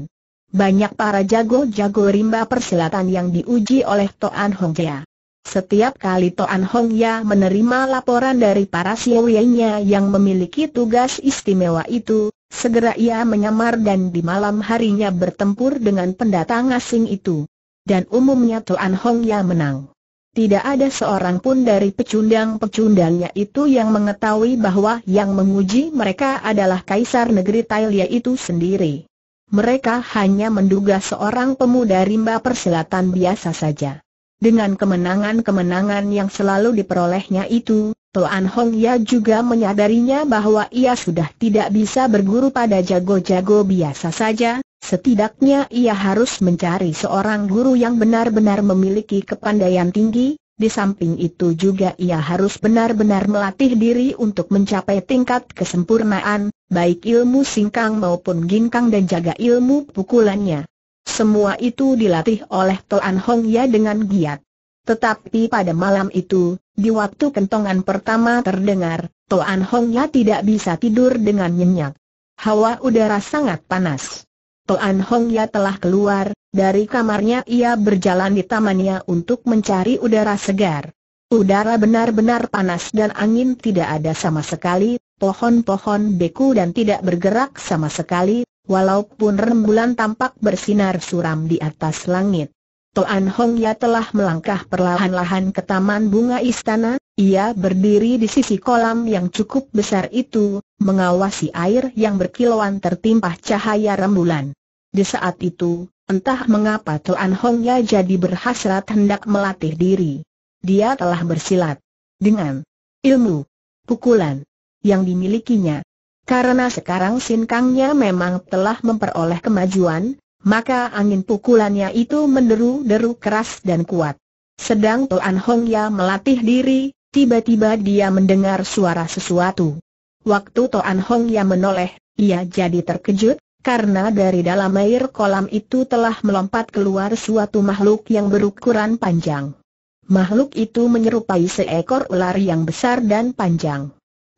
Banyak para jago-jago rimba persilatan yang diuji oleh Toan Hong Ya. Setiap kali Toan Hong Ya menerima laporan dari para siwienya yang memiliki tugas istimewa itu, segera ia menyamar dan di malam harinya bertempur dengan pendatang asing itu. Dan umumnya Toan Hong Ya menang. Tidak ada seorang pun dari pecundang-pecundangnya itu yang mengetahui bahwa yang menguji mereka adalah kaisar negeri Tailia itu sendiri. Mereka hanya menduga seorang pemuda rimba persilatan biasa saja. Dengan kemenangan-kemenangan yang selalu diperolehnya itu, Tuan Hong Ya juga menyadarinya bahwa ia sudah tidak bisa berguru pada jago-jago biasa saja, setidaknya ia harus mencari seorang guru yang benar-benar memiliki kepandaian tinggi, di samping itu juga ia harus benar-benar melatih diri untuk mencapai tingkat kesempurnaan, baik ilmu singkang maupun ginkang dan jaga ilmu pukulannya. Semua itu dilatih oleh Toan Hong Ya dengan giat. Tetapi pada malam itu, di waktu kentongan pertama terdengar, Toan Hong Ya tidak bisa tidur dengan nyenyak. Hawa udara sangat panas. Toan Hong Ya telah keluar, dari kamarnya ia berjalan di tamannya untuk mencari udara segar. Udara benar-benar panas dan angin tidak ada sama sekali, pohon-pohon beku dan tidak bergerak sama sekali, walaupun rembulan tampak bersinar suram di atas langit. Toan Hong Ya telah melangkah perlahan-lahan ke taman bunga istana, ia berdiri di sisi kolam yang cukup besar itu, mengawasi air yang berkilauan tertimpa cahaya rembulan. Di saat itu, entah mengapa Toan Hong Ya jadi berhasrat hendak melatih diri. Dia telah bersilat dengan ilmu pukulan yang dimilikinya, karena sekarang sinkangnya memang telah memperoleh kemajuan, maka angin pukulannya itu menderu-deru keras dan kuat. Sedang Tuan Hong Ya melatih diri, tiba-tiba dia mendengar suara sesuatu. Waktu Tuan Hong Ya menoleh, ia jadi terkejut, karena dari dalam air kolam itu telah melompat keluar suatu makhluk yang berukuran panjang. Makhluk itu menyerupai seekor ular yang besar dan panjang.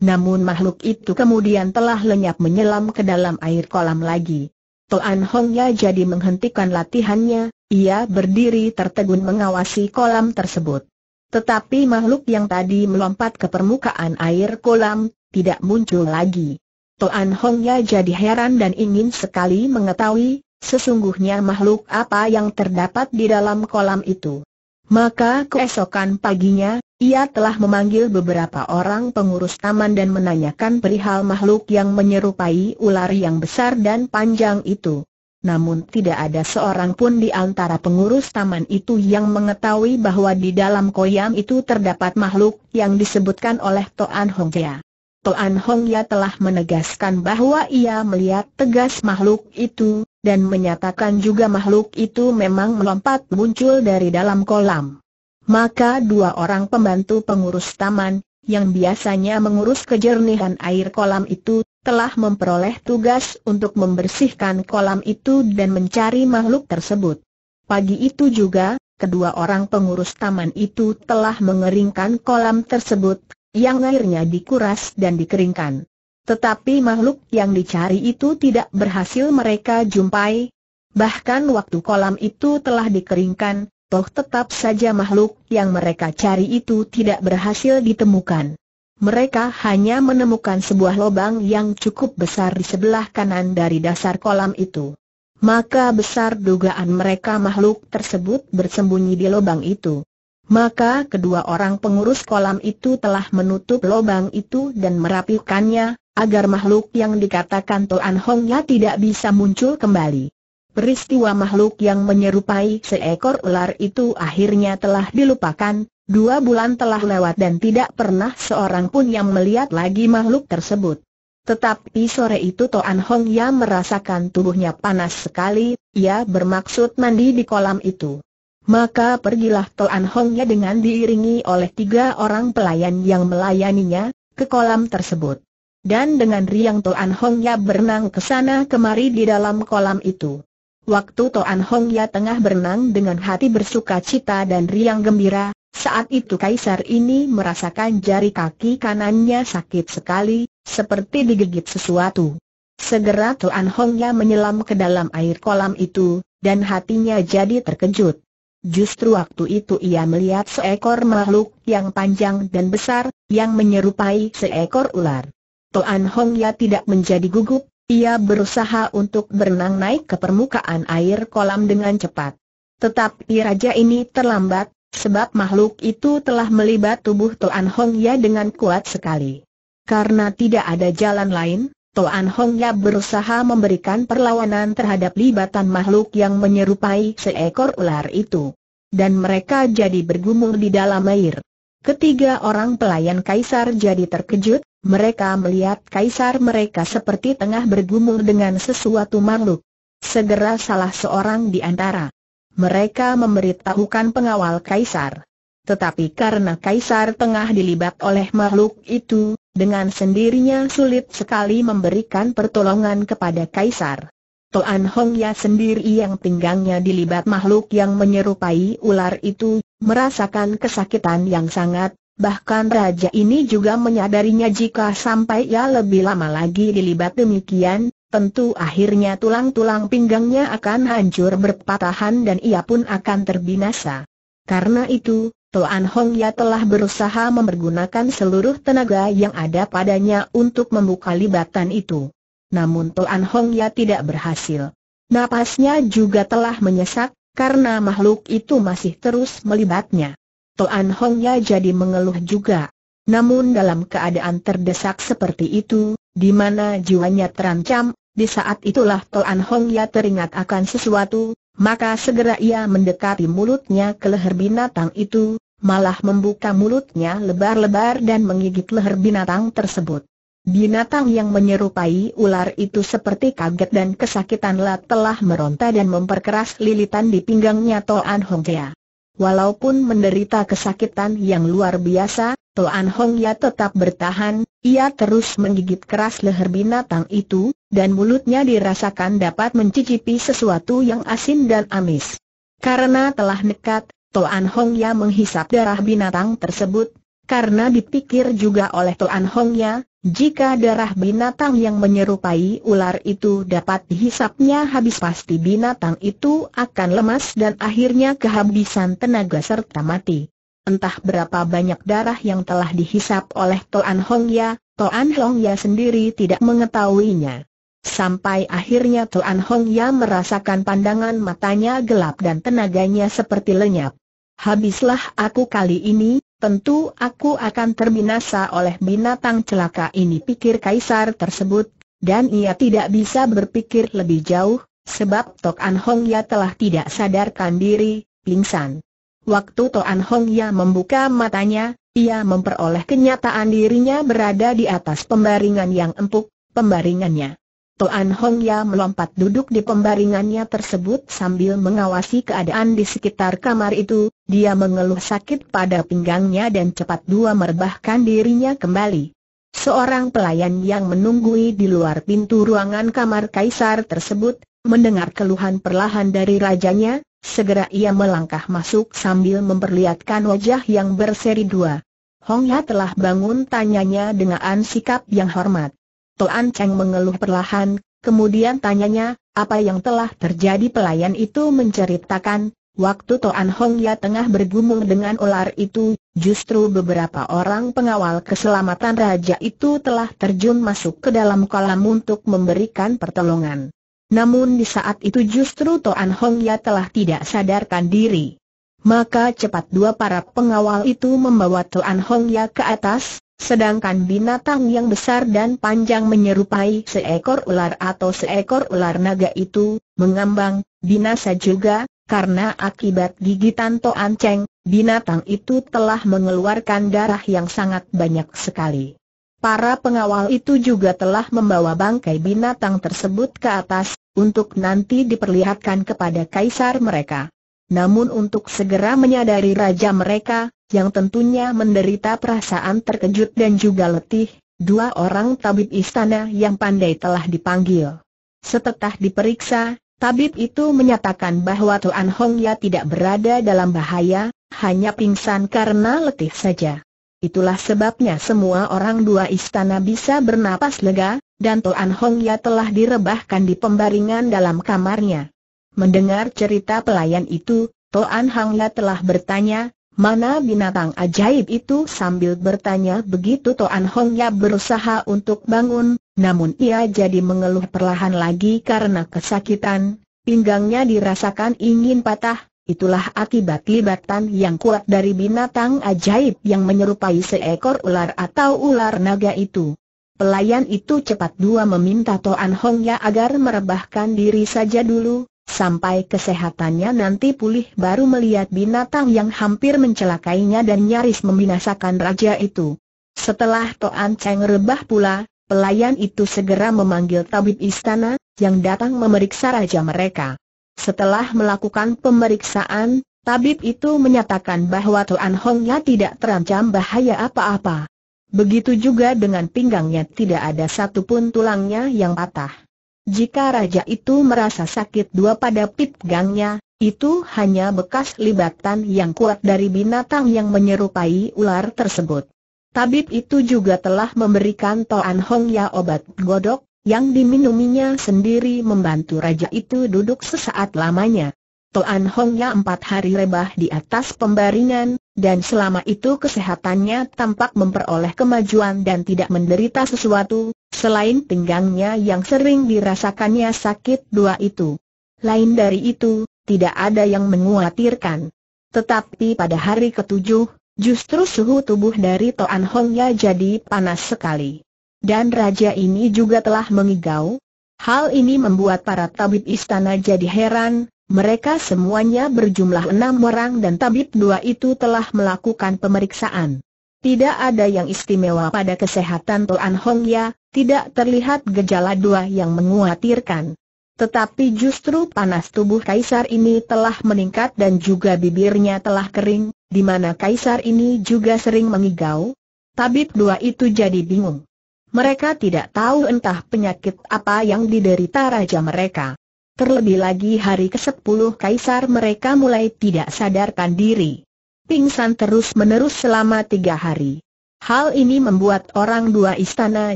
Namun makhluk itu kemudian telah lenyap menyelam ke dalam air kolam lagi. Toan Hongya jadi menghentikan latihannya, ia berdiri tertegun mengawasi kolam tersebut. Tetapi makhluk yang tadi melompat ke permukaan air kolam, tidak muncul lagi. Toan Hongya jadi heran dan ingin sekali mengetahui, sesungguhnya makhluk apa yang terdapat di dalam kolam itu. Maka keesokan paginya, ia telah memanggil beberapa orang pengurus taman dan menanyakan perihal makhluk yang menyerupai ular yang besar dan panjang itu. Namun tidak ada seorang pun di antara pengurus taman itu yang mengetahui bahwa di dalam koyam itu terdapat makhluk yang disebutkan oleh Toan Hongjia. Toan Hongya telah menegaskan bahwa ia melihat tegas makhluk itu, dan menyatakan juga makhluk itu memang melompat muncul dari dalam kolam. Maka dua orang pembantu pengurus taman, yang biasanya mengurus kejernihan air kolam itu, telah memperoleh tugas untuk membersihkan kolam itu dan mencari makhluk tersebut. Pagi itu juga, kedua orang pengurus taman itu telah mengeringkan kolam tersebut yang airnya dikuras dan dikeringkan. Tetapi makhluk yang dicari itu tidak berhasil mereka jumpai. Bahkan waktu kolam itu telah dikeringkan, toh tetap saja makhluk yang mereka cari itu tidak berhasil ditemukan. Mereka hanya menemukan sebuah lubang yang cukup besar di sebelah kanan dari dasar kolam itu. Maka besar dugaan mereka makhluk tersebut bersembunyi di lubang itu. Maka kedua orang pengurus kolam itu telah menutup lubang itu dan merapikannya, agar makhluk yang dikatakan Toan Hongnya tidak bisa muncul kembali. Peristiwa makhluk yang menyerupai seekor ular itu akhirnya telah dilupakan, dua bulan telah lewat dan tidak pernah seorang pun yang melihat lagi makhluk tersebut. Tetapi sore itu Toan Hong Ya merasakan tubuhnya panas sekali, ia bermaksud mandi di kolam itu. Maka pergilah Toan Hongnya dengan diiringi oleh tiga orang pelayan yang melayaninya, ke kolam tersebut. Dan dengan riang Toan Hongnya berenang ke sana kemari di dalam kolam itu. Waktu Toan Hongya tengah berenang dengan hati bersuka cita dan riang gembira, saat itu kaisar ini merasakan jari kaki kanannya sakit sekali, seperti digigit sesuatu. Segera Tuan Hongnya menyelam ke dalam air kolam itu, dan hatinya jadi terkejut. Justru waktu itu ia melihat seekor makhluk yang panjang dan besar, yang menyerupai seekor ular. Toan Hong Ya tidak menjadi gugup, ia berusaha untuk berenang naik ke permukaan air kolam dengan cepat. Tetapi raja ini terlambat, sebab makhluk itu telah melibat tubuh Toan Hong Ya dengan kuat sekali. Karena tidak ada jalan lain, Toan Ya berusaha memberikan perlawanan terhadap libatan makhluk yang menyerupai seekor ular itu. Dan mereka jadi bergumul di dalam air. Ketiga orang pelayan kaisar jadi terkejut, mereka melihat kaisar mereka seperti tengah bergumul dengan sesuatu makhluk. Segera salah seorang di antara mereka memberitahukan pengawal kaisar. Tetapi karena kaisar tengah dilibat oleh makhluk itu, dengan sendirinya sulit sekali memberikan pertolongan kepada Kaisar. Toan Hong Ya sendiri yang pinggangnya dilibat makhluk yang menyerupai ular itu, merasakan kesakitan yang sangat, bahkan raja ini juga menyadarinya jika sampai ia lebih lama lagi dilibat demikian, tentu akhirnya tulang-tulang pinggangnya akan hancur berpatahan dan ia pun akan terbinasa. Karena itu, Toan Ya telah berusaha mempergunakan seluruh tenaga yang ada padanya untuk membuka libatan itu. Namun Toan Ya tidak berhasil. Napasnya juga telah menyesak, karena makhluk itu masih terus melibatnya. Toan Ya jadi mengeluh juga. Namun dalam keadaan terdesak seperti itu, di mana jiwanya terancam, di saat itulah Toan Ya teringat akan sesuatu, maka segera ia mendekati mulutnya ke leher binatang itu, malah membuka mulutnya lebar-lebar dan menggigit leher binatang tersebut. Binatang yang menyerupai ular itu seperti kaget dan kesakitan lah telah meronta dan memperkeras lilitan di pinggangnya Toan Hong Ya. Walaupun menderita kesakitan yang luar biasa, Toan Hong Ya tetap bertahan, ia terus menggigit keras leher binatang itu, dan mulutnya dirasakan dapat mencicipi sesuatu yang asin dan amis. Karena telah nekat, Toan Hong Ya menghisap darah binatang tersebut, karena dipikir juga oleh Toan Hong Ya, jika darah binatang yang menyerupai ular itu dapat dihisapnya habis pasti binatang itu akan lemas dan akhirnya kehabisan tenaga serta mati. Entah berapa banyak darah yang telah dihisap oleh Toan Hong Ya, Toan Hong Ya sendiri tidak mengetahuinya. Sampai akhirnya Toan Hong Ya merasakan pandangan matanya gelap dan tenaganya seperti lenyap habislah aku kali ini, tentu aku akan terbinasa oleh binatang celaka ini pikir kaisar tersebut, dan ia tidak bisa berpikir lebih jauh, sebab Tok An Hong Ya telah tidak sadarkan diri, pingsan. Waktu Tok An Hong Ya membuka matanya, ia memperoleh kenyataan dirinya berada di atas pembaringan yang empuk, pembaringannya Toan Hong Ya melompat duduk di pembaringannya tersebut sambil mengawasi keadaan di sekitar kamar itu, dia mengeluh sakit pada pinggangnya dan cepat dua merebahkan dirinya kembali. Seorang pelayan yang menunggui di luar pintu ruangan kamar kaisar tersebut, mendengar keluhan perlahan dari rajanya, segera ia melangkah masuk sambil memperlihatkan wajah yang berseri dua. Hong Ya telah bangun tanyanya dengan sikap yang hormat. Toan Cheng mengeluh perlahan, kemudian tanyanya, apa yang telah terjadi pelayan itu menceritakan, waktu Toan Hong Ya tengah bergumul dengan ular itu, justru beberapa orang pengawal keselamatan raja itu telah terjun masuk ke dalam kolam untuk memberikan pertolongan. Namun di saat itu justru Toan Hong Ya telah tidak sadarkan diri. Maka cepat dua para pengawal itu membawa Toan Hong Ya ke atas, Sedangkan binatang yang besar dan panjang menyerupai seekor ular atau seekor ular naga itu, mengambang, binasa juga, karena akibat gigitan Toan Cheng, binatang itu telah mengeluarkan darah yang sangat banyak sekali. Para pengawal itu juga telah membawa bangkai binatang tersebut ke atas, untuk nanti diperlihatkan kepada kaisar mereka. Namun untuk segera menyadari raja mereka, yang tentunya menderita perasaan terkejut dan juga letih, dua orang tabib istana yang pandai telah dipanggil. Setelah diperiksa, tabib itu menyatakan bahwa Tuan Hong Ya tidak berada dalam bahaya, hanya pingsan karena letih saja. Itulah sebabnya semua orang dua istana bisa bernapas lega, dan Tuan Hong Ya telah direbahkan di pembaringan dalam kamarnya. Mendengar cerita pelayan itu, Tuan Hong Ya telah bertanya, Mana binatang ajaib itu sambil bertanya begitu Toan Hongnya berusaha untuk bangun, namun ia jadi mengeluh perlahan lagi karena kesakitan, pinggangnya dirasakan ingin patah, itulah akibat libatan yang kuat dari binatang ajaib yang menyerupai seekor ular atau ular naga itu. Pelayan itu cepat dua meminta Toan Hongnya agar merebahkan diri saja dulu, Sampai kesehatannya nanti pulih baru melihat binatang yang hampir mencelakainya dan nyaris membinasakan raja itu. Setelah Toan Cheng rebah pula, pelayan itu segera memanggil tabib istana, yang datang memeriksa raja mereka. Setelah melakukan pemeriksaan, tabib itu menyatakan bahwa Toan Hongnya tidak terancam bahaya apa-apa. Begitu juga dengan pinggangnya tidak ada satupun tulangnya yang patah. Jika raja itu merasa sakit dua pada pip gangnya, itu hanya bekas libatan yang kuat dari binatang yang menyerupai ular tersebut. Tabib itu juga telah memberikan Toan Hong Ya obat godok, yang diminuminya sendiri membantu raja itu duduk sesaat lamanya. Toan Hong Ya empat hari rebah di atas pembaringan, dan selama itu kesehatannya tampak memperoleh kemajuan dan tidak menderita sesuatu, Selain pinggangnya yang sering dirasakannya sakit dua itu. Lain dari itu, tidak ada yang menguatirkan. Tetapi pada hari ketujuh, justru suhu tubuh dari Toan Hongnya jadi panas sekali. Dan raja ini juga telah mengigau. Hal ini membuat para tabib istana jadi heran, mereka semuanya berjumlah enam orang dan tabib dua itu telah melakukan pemeriksaan. Tidak ada yang istimewa pada kesehatan tuan Hong Ya, tidak terlihat gejala dua yang menguatirkan. Tetapi justru panas tubuh kaisar ini telah meningkat dan juga bibirnya telah kering, di mana kaisar ini juga sering mengigau. Tabib dua itu jadi bingung. Mereka tidak tahu entah penyakit apa yang diderita raja mereka. Terlebih lagi hari ke-10 kaisar mereka mulai tidak sadarkan diri pingsan terus-menerus selama tiga hari. Hal ini membuat orang dua istana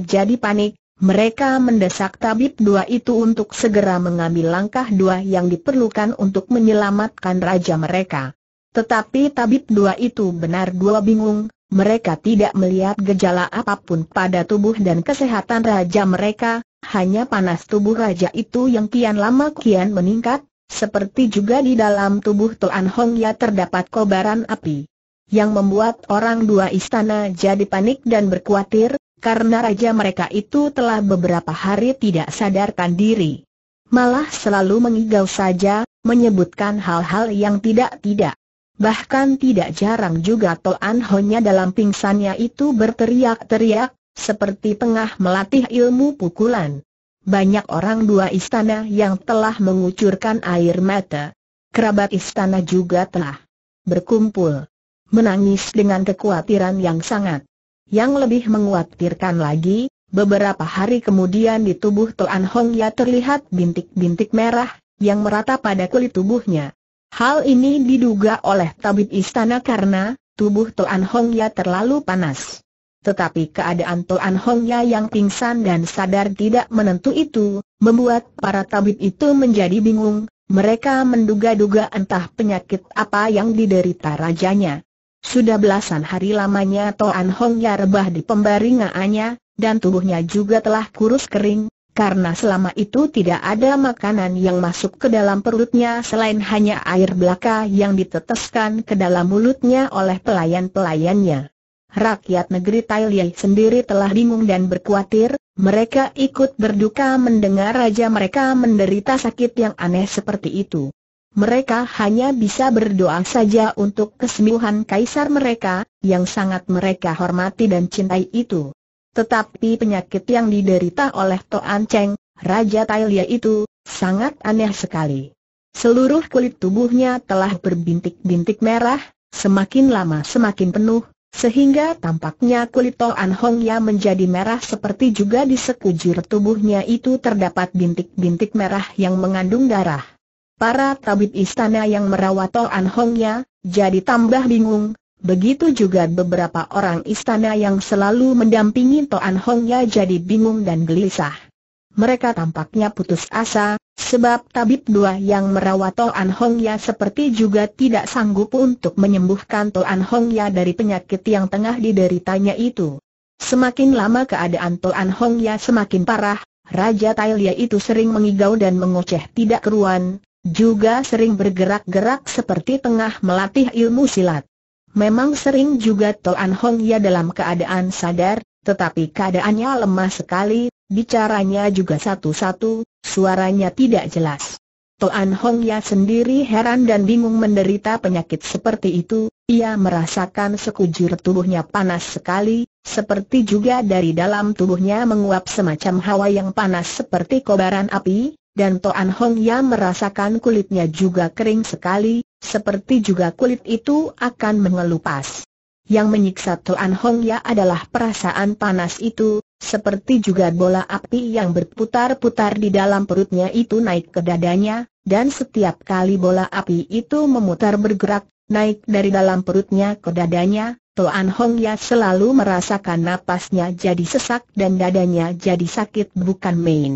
jadi panik, mereka mendesak tabib dua itu untuk segera mengambil langkah dua yang diperlukan untuk menyelamatkan raja mereka. Tetapi tabib dua itu benar dua bingung, mereka tidak melihat gejala apapun pada tubuh dan kesehatan raja mereka, hanya panas tubuh raja itu yang kian lama kian meningkat, seperti juga di dalam tubuh Tuan Hong Ya terdapat kobaran api. Yang membuat orang dua istana jadi panik dan berkuatir, karena raja mereka itu telah beberapa hari tidak sadarkan diri. Malah selalu mengigau saja, menyebutkan hal-hal yang tidak-tidak. Bahkan tidak jarang juga Hong Ya dalam pingsannya itu berteriak-teriak, seperti tengah melatih ilmu pukulan banyak orang dua istana yang telah mengucurkan air mata. Kerabat istana juga telah berkumpul, menangis dengan kekhawatiran yang sangat. Yang lebih menguatirkan lagi, beberapa hari kemudian di tubuh Tuan Hong Ya terlihat bintik-bintik merah, yang merata pada kulit tubuhnya. Hal ini diduga oleh tabib istana karena tubuh Tuan Hong Ya terlalu panas. Tetapi keadaan Toan Hongya yang pingsan dan sadar tidak menentu itu, membuat para tabib itu menjadi bingung, mereka menduga-duga entah penyakit apa yang diderita rajanya. Sudah belasan hari lamanya Toan Hongya rebah di pembaringannya, dan tubuhnya juga telah kurus kering, karena selama itu tidak ada makanan yang masuk ke dalam perutnya selain hanya air belaka yang diteteskan ke dalam mulutnya oleh pelayan-pelayannya. Rakyat negeri Thailand sendiri telah bingung dan berkuatir, mereka ikut berduka mendengar raja mereka menderita sakit yang aneh seperti itu. Mereka hanya bisa berdoa saja untuk kesembuhan kaisar mereka, yang sangat mereka hormati dan cintai itu. Tetapi penyakit yang diderita oleh Toan Cheng, Raja Tailia itu, sangat aneh sekali. Seluruh kulit tubuhnya telah berbintik-bintik merah, semakin lama semakin penuh, sehingga tampaknya kulit Toan Hong Ya menjadi merah seperti juga di sekujur tubuhnya itu terdapat bintik-bintik merah yang mengandung darah. Para tabib istana yang merawat Toan Hong Ya, jadi tambah bingung, begitu juga beberapa orang istana yang selalu mendampingi Toan Hong Ya jadi bingung dan gelisah. Mereka tampaknya putus asa, sebab tabib dua yang merawat Toan Hong Ya seperti juga tidak sanggup untuk menyembuhkan Toan Hong Ya dari penyakit yang tengah dideritanya itu. Semakin lama keadaan Toan Hong Ya semakin parah, Raja Tailia itu sering mengigau dan mengoceh tidak keruan, juga sering bergerak-gerak seperti tengah melatih ilmu silat. Memang sering juga Toan Hong Ya dalam keadaan sadar, tetapi keadaannya lemah sekali Bicaranya juga satu-satu, suaranya tidak jelas. Toan Hong Ya sendiri heran dan bingung menderita penyakit seperti itu, ia merasakan sekujur tubuhnya panas sekali, seperti juga dari dalam tubuhnya menguap semacam hawa yang panas seperti kobaran api, dan Toan Hong Ya merasakan kulitnya juga kering sekali, seperti juga kulit itu akan mengelupas. Yang menyiksa Toan Hong Ya adalah perasaan panas itu, seperti juga bola api yang berputar-putar di dalam perutnya itu naik ke dadanya, dan setiap kali bola api itu memutar bergerak, naik dari dalam perutnya ke dadanya, Tuan Hong Ya selalu merasakan napasnya jadi sesak dan dadanya jadi sakit bukan main.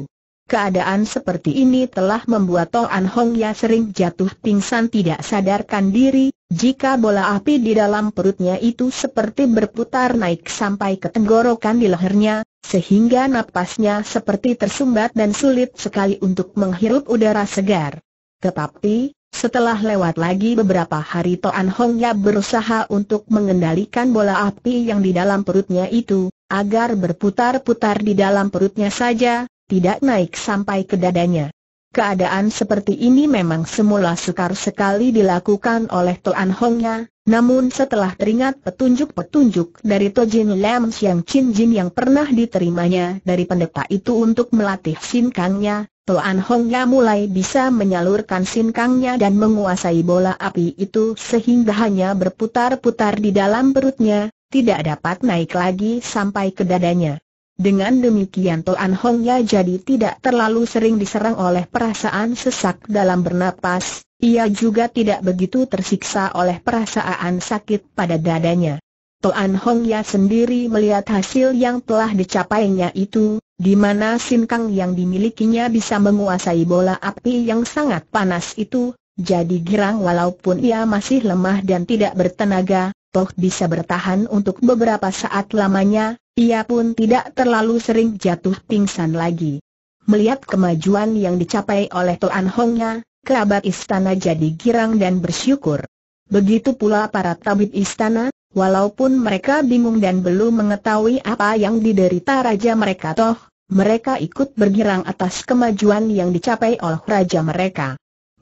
Keadaan seperti ini telah membuat Toan Hong Ya sering jatuh pingsan tidak sadarkan diri, jika bola api di dalam perutnya itu seperti berputar naik sampai ke tenggorokan di lehernya, sehingga napasnya seperti tersumbat dan sulit sekali untuk menghirup udara segar. Tetapi, setelah lewat lagi beberapa hari Toan Hongnya berusaha untuk mengendalikan bola api yang di dalam perutnya itu, agar berputar-putar di dalam perutnya saja, tidak naik sampai ke dadanya. Keadaan seperti ini memang semula sukar sekali dilakukan oleh Tuan Hongnya, namun setelah teringat petunjuk-petunjuk dari Tojin Lam Siang Chin Jin yang pernah diterimanya dari pendeta itu untuk melatih sin Kangnya, Tuan Hongnya mulai bisa menyalurkan sin Kangnya dan menguasai bola api itu sehingga hanya berputar-putar di dalam perutnya, tidak dapat naik lagi sampai ke dadanya. Dengan demikian Toan Hongya jadi tidak terlalu sering diserang oleh perasaan sesak dalam bernapas, ia juga tidak begitu tersiksa oleh perasaan sakit pada dadanya. Toan Hongya sendiri melihat hasil yang telah dicapainya itu, di mana sinkang yang dimilikinya bisa menguasai bola api yang sangat panas itu, jadi girang walaupun ia masih lemah dan tidak bertenaga, toh bisa bertahan untuk beberapa saat lamanya, ia pun tidak terlalu sering jatuh pingsan lagi. Melihat kemajuan yang dicapai oleh Tuan Hongnya, kerabat istana jadi girang dan bersyukur. Begitu pula para tabib istana, walaupun mereka bingung dan belum mengetahui apa yang diderita raja mereka toh, mereka ikut bergirang atas kemajuan yang dicapai oleh raja mereka.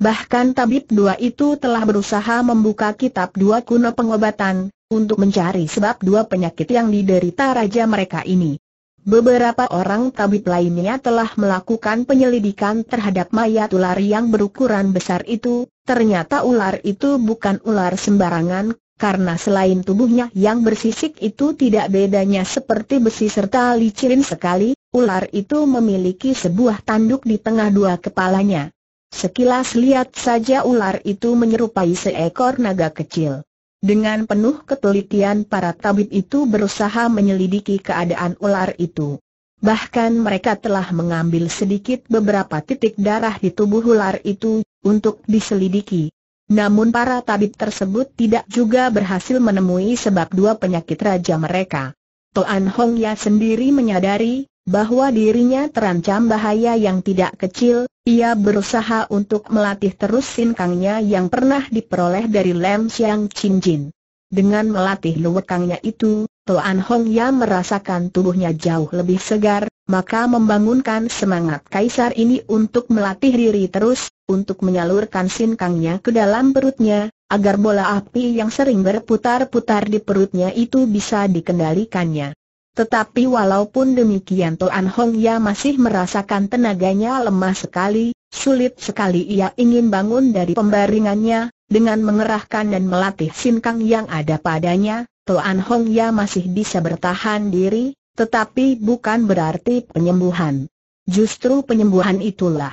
Bahkan tabib dua itu telah berusaha membuka kitab dua kuno pengobatan, untuk mencari sebab dua penyakit yang diderita raja mereka ini. Beberapa orang tabib lainnya telah melakukan penyelidikan terhadap mayat ular yang berukuran besar itu, ternyata ular itu bukan ular sembarangan, karena selain tubuhnya yang bersisik itu tidak bedanya seperti besi serta licin sekali, ular itu memiliki sebuah tanduk di tengah dua kepalanya. Sekilas lihat saja ular itu menyerupai seekor naga kecil. Dengan penuh ketelitian para tabib itu berusaha menyelidiki keadaan ular itu. Bahkan mereka telah mengambil sedikit beberapa titik darah di tubuh ular itu, untuk diselidiki. Namun para tabib tersebut tidak juga berhasil menemui sebab dua penyakit raja mereka. Toan Hong Ya sendiri menyadari, bahwa dirinya terancam bahaya yang tidak kecil, ia berusaha untuk melatih terus sinkangnya yang pernah diperoleh dari Lem Siang Chin Jin. Dengan melatih luwekangnya itu, Tuan Hong Ya merasakan tubuhnya jauh lebih segar, maka membangunkan semangat kaisar ini untuk melatih diri terus, untuk menyalurkan sinkangnya ke dalam perutnya, agar bola api yang sering berputar-putar di perutnya itu bisa dikendalikannya. Tetapi walaupun demikian Toan Hong Ya masih merasakan tenaganya lemah sekali, sulit sekali ia ingin bangun dari pembaringannya, dengan mengerahkan dan melatih sinkang yang ada padanya, Toan Hong Ya masih bisa bertahan diri, tetapi bukan berarti penyembuhan. Justru penyembuhan itulah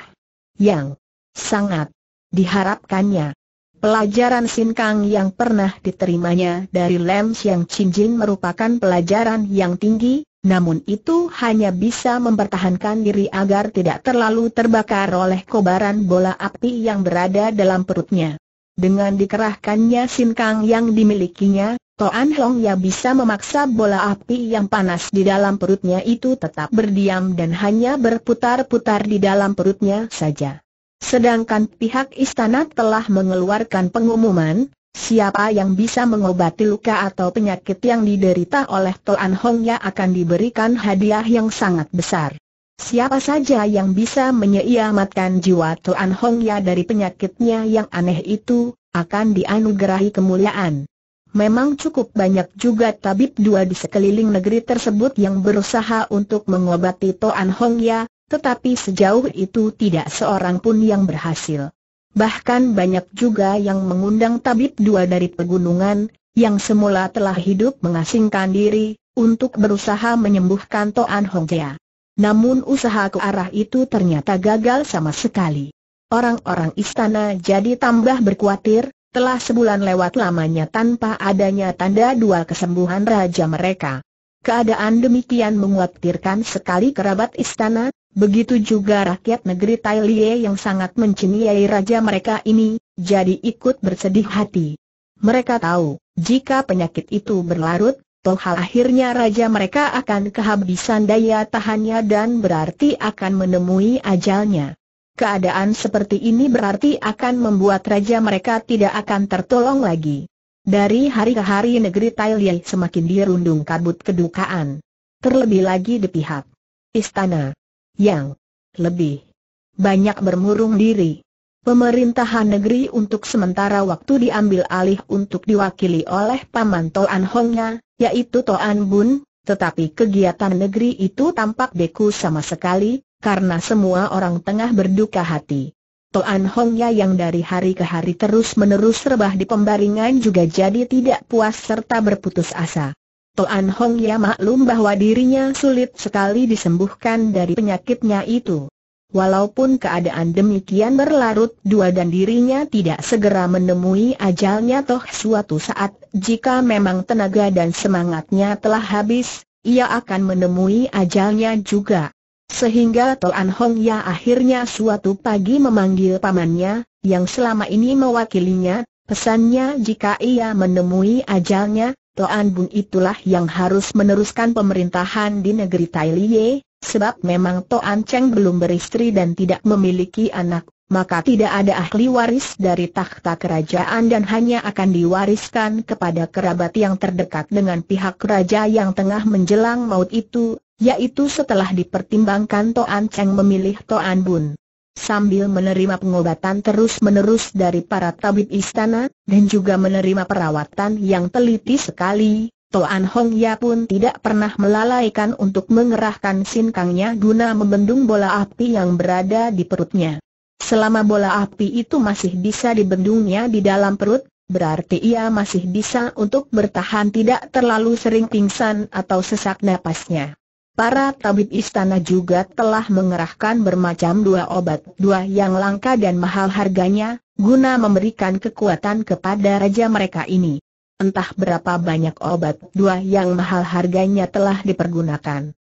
yang sangat diharapkannya. Pelajaran sinkang yang pernah diterimanya dari Lam Siang Cinjin merupakan pelajaran yang tinggi, namun itu hanya bisa mempertahankan diri agar tidak terlalu terbakar oleh kobaran bola api yang berada dalam perutnya. Dengan dikerahkannya sinkang yang dimilikinya, Toan Hong ya bisa memaksa bola api yang panas di dalam perutnya itu tetap berdiam dan hanya berputar-putar di dalam perutnya saja. Sedangkan pihak istana telah mengeluarkan pengumuman, siapa yang bisa mengobati luka atau penyakit yang diderita oleh Toan Hongnya akan diberikan hadiah yang sangat besar. Siapa saja yang bisa menyelamatkan jiwa Toan Hongya dari penyakitnya yang aneh itu, akan dianugerahi kemuliaan. Memang cukup banyak juga tabib dua di sekeliling negeri tersebut yang berusaha untuk mengobati Toan Hongya, tetapi sejauh itu tidak seorang pun yang berhasil. Bahkan banyak juga yang mengundang tabib dua dari pegunungan, yang semula telah hidup mengasingkan diri, untuk berusaha menyembuhkan Toan Hongjia. Namun usaha ke arah itu ternyata gagal sama sekali. Orang-orang istana jadi tambah berkuatir, telah sebulan lewat lamanya tanpa adanya tanda dua kesembuhan raja mereka. Keadaan demikian menguatirkan sekali kerabat istana, Begitu juga rakyat negeri Tai Lie yang sangat mencintai raja mereka ini, jadi ikut bersedih hati. Mereka tahu, jika penyakit itu berlarut, toh hal akhirnya raja mereka akan kehabisan daya tahannya dan berarti akan menemui ajalnya. Keadaan seperti ini berarti akan membuat raja mereka tidak akan tertolong lagi. Dari hari ke hari negeri Tai Lie semakin dirundung kabut kedukaan. Terlebih lagi di pihak istana yang lebih banyak bermurung diri. Pemerintahan negeri untuk sementara waktu diambil alih untuk diwakili oleh Paman Toan Hongnya, yaitu Toan Bun, tetapi kegiatan negeri itu tampak beku sama sekali, karena semua orang tengah berduka hati. Toan Hongnya yang dari hari ke hari terus-menerus rebah di pembaringan juga jadi tidak puas serta berputus asa. Toan Hong Ya maklum bahwa dirinya sulit sekali disembuhkan dari penyakitnya itu. Walaupun keadaan demikian berlarut dua dan dirinya tidak segera menemui ajalnya toh suatu saat, jika memang tenaga dan semangatnya telah habis, ia akan menemui ajalnya juga. Sehingga Toan Hong Ya akhirnya suatu pagi memanggil pamannya, yang selama ini mewakilinya, pesannya jika ia menemui ajalnya, Toan Bun itulah yang harus meneruskan pemerintahan di negeri Tailie, sebab memang Toan Cheng belum beristri dan tidak memiliki anak, maka tidak ada ahli waris dari takhta kerajaan dan hanya akan diwariskan kepada kerabat yang terdekat dengan pihak raja yang tengah menjelang maut itu, yaitu setelah dipertimbangkan Toan Cheng memilih Toan Bun sambil menerima pengobatan terus-menerus dari para tabib istana, dan juga menerima perawatan yang teliti sekali, Toan Hong Ya pun tidak pernah melalaikan untuk mengerahkan sinkangnya guna membendung bola api yang berada di perutnya. Selama bola api itu masih bisa dibendungnya di dalam perut, berarti ia masih bisa untuk bertahan tidak terlalu sering pingsan atau sesak napasnya. Para tabib istana juga telah mengerahkan bermacam dua obat, dua yang langka dan mahal harganya, guna memberikan kekuatan kepada raja mereka ini. Entah berapa banyak obat dua yang mahal harganya telah dipergunakan.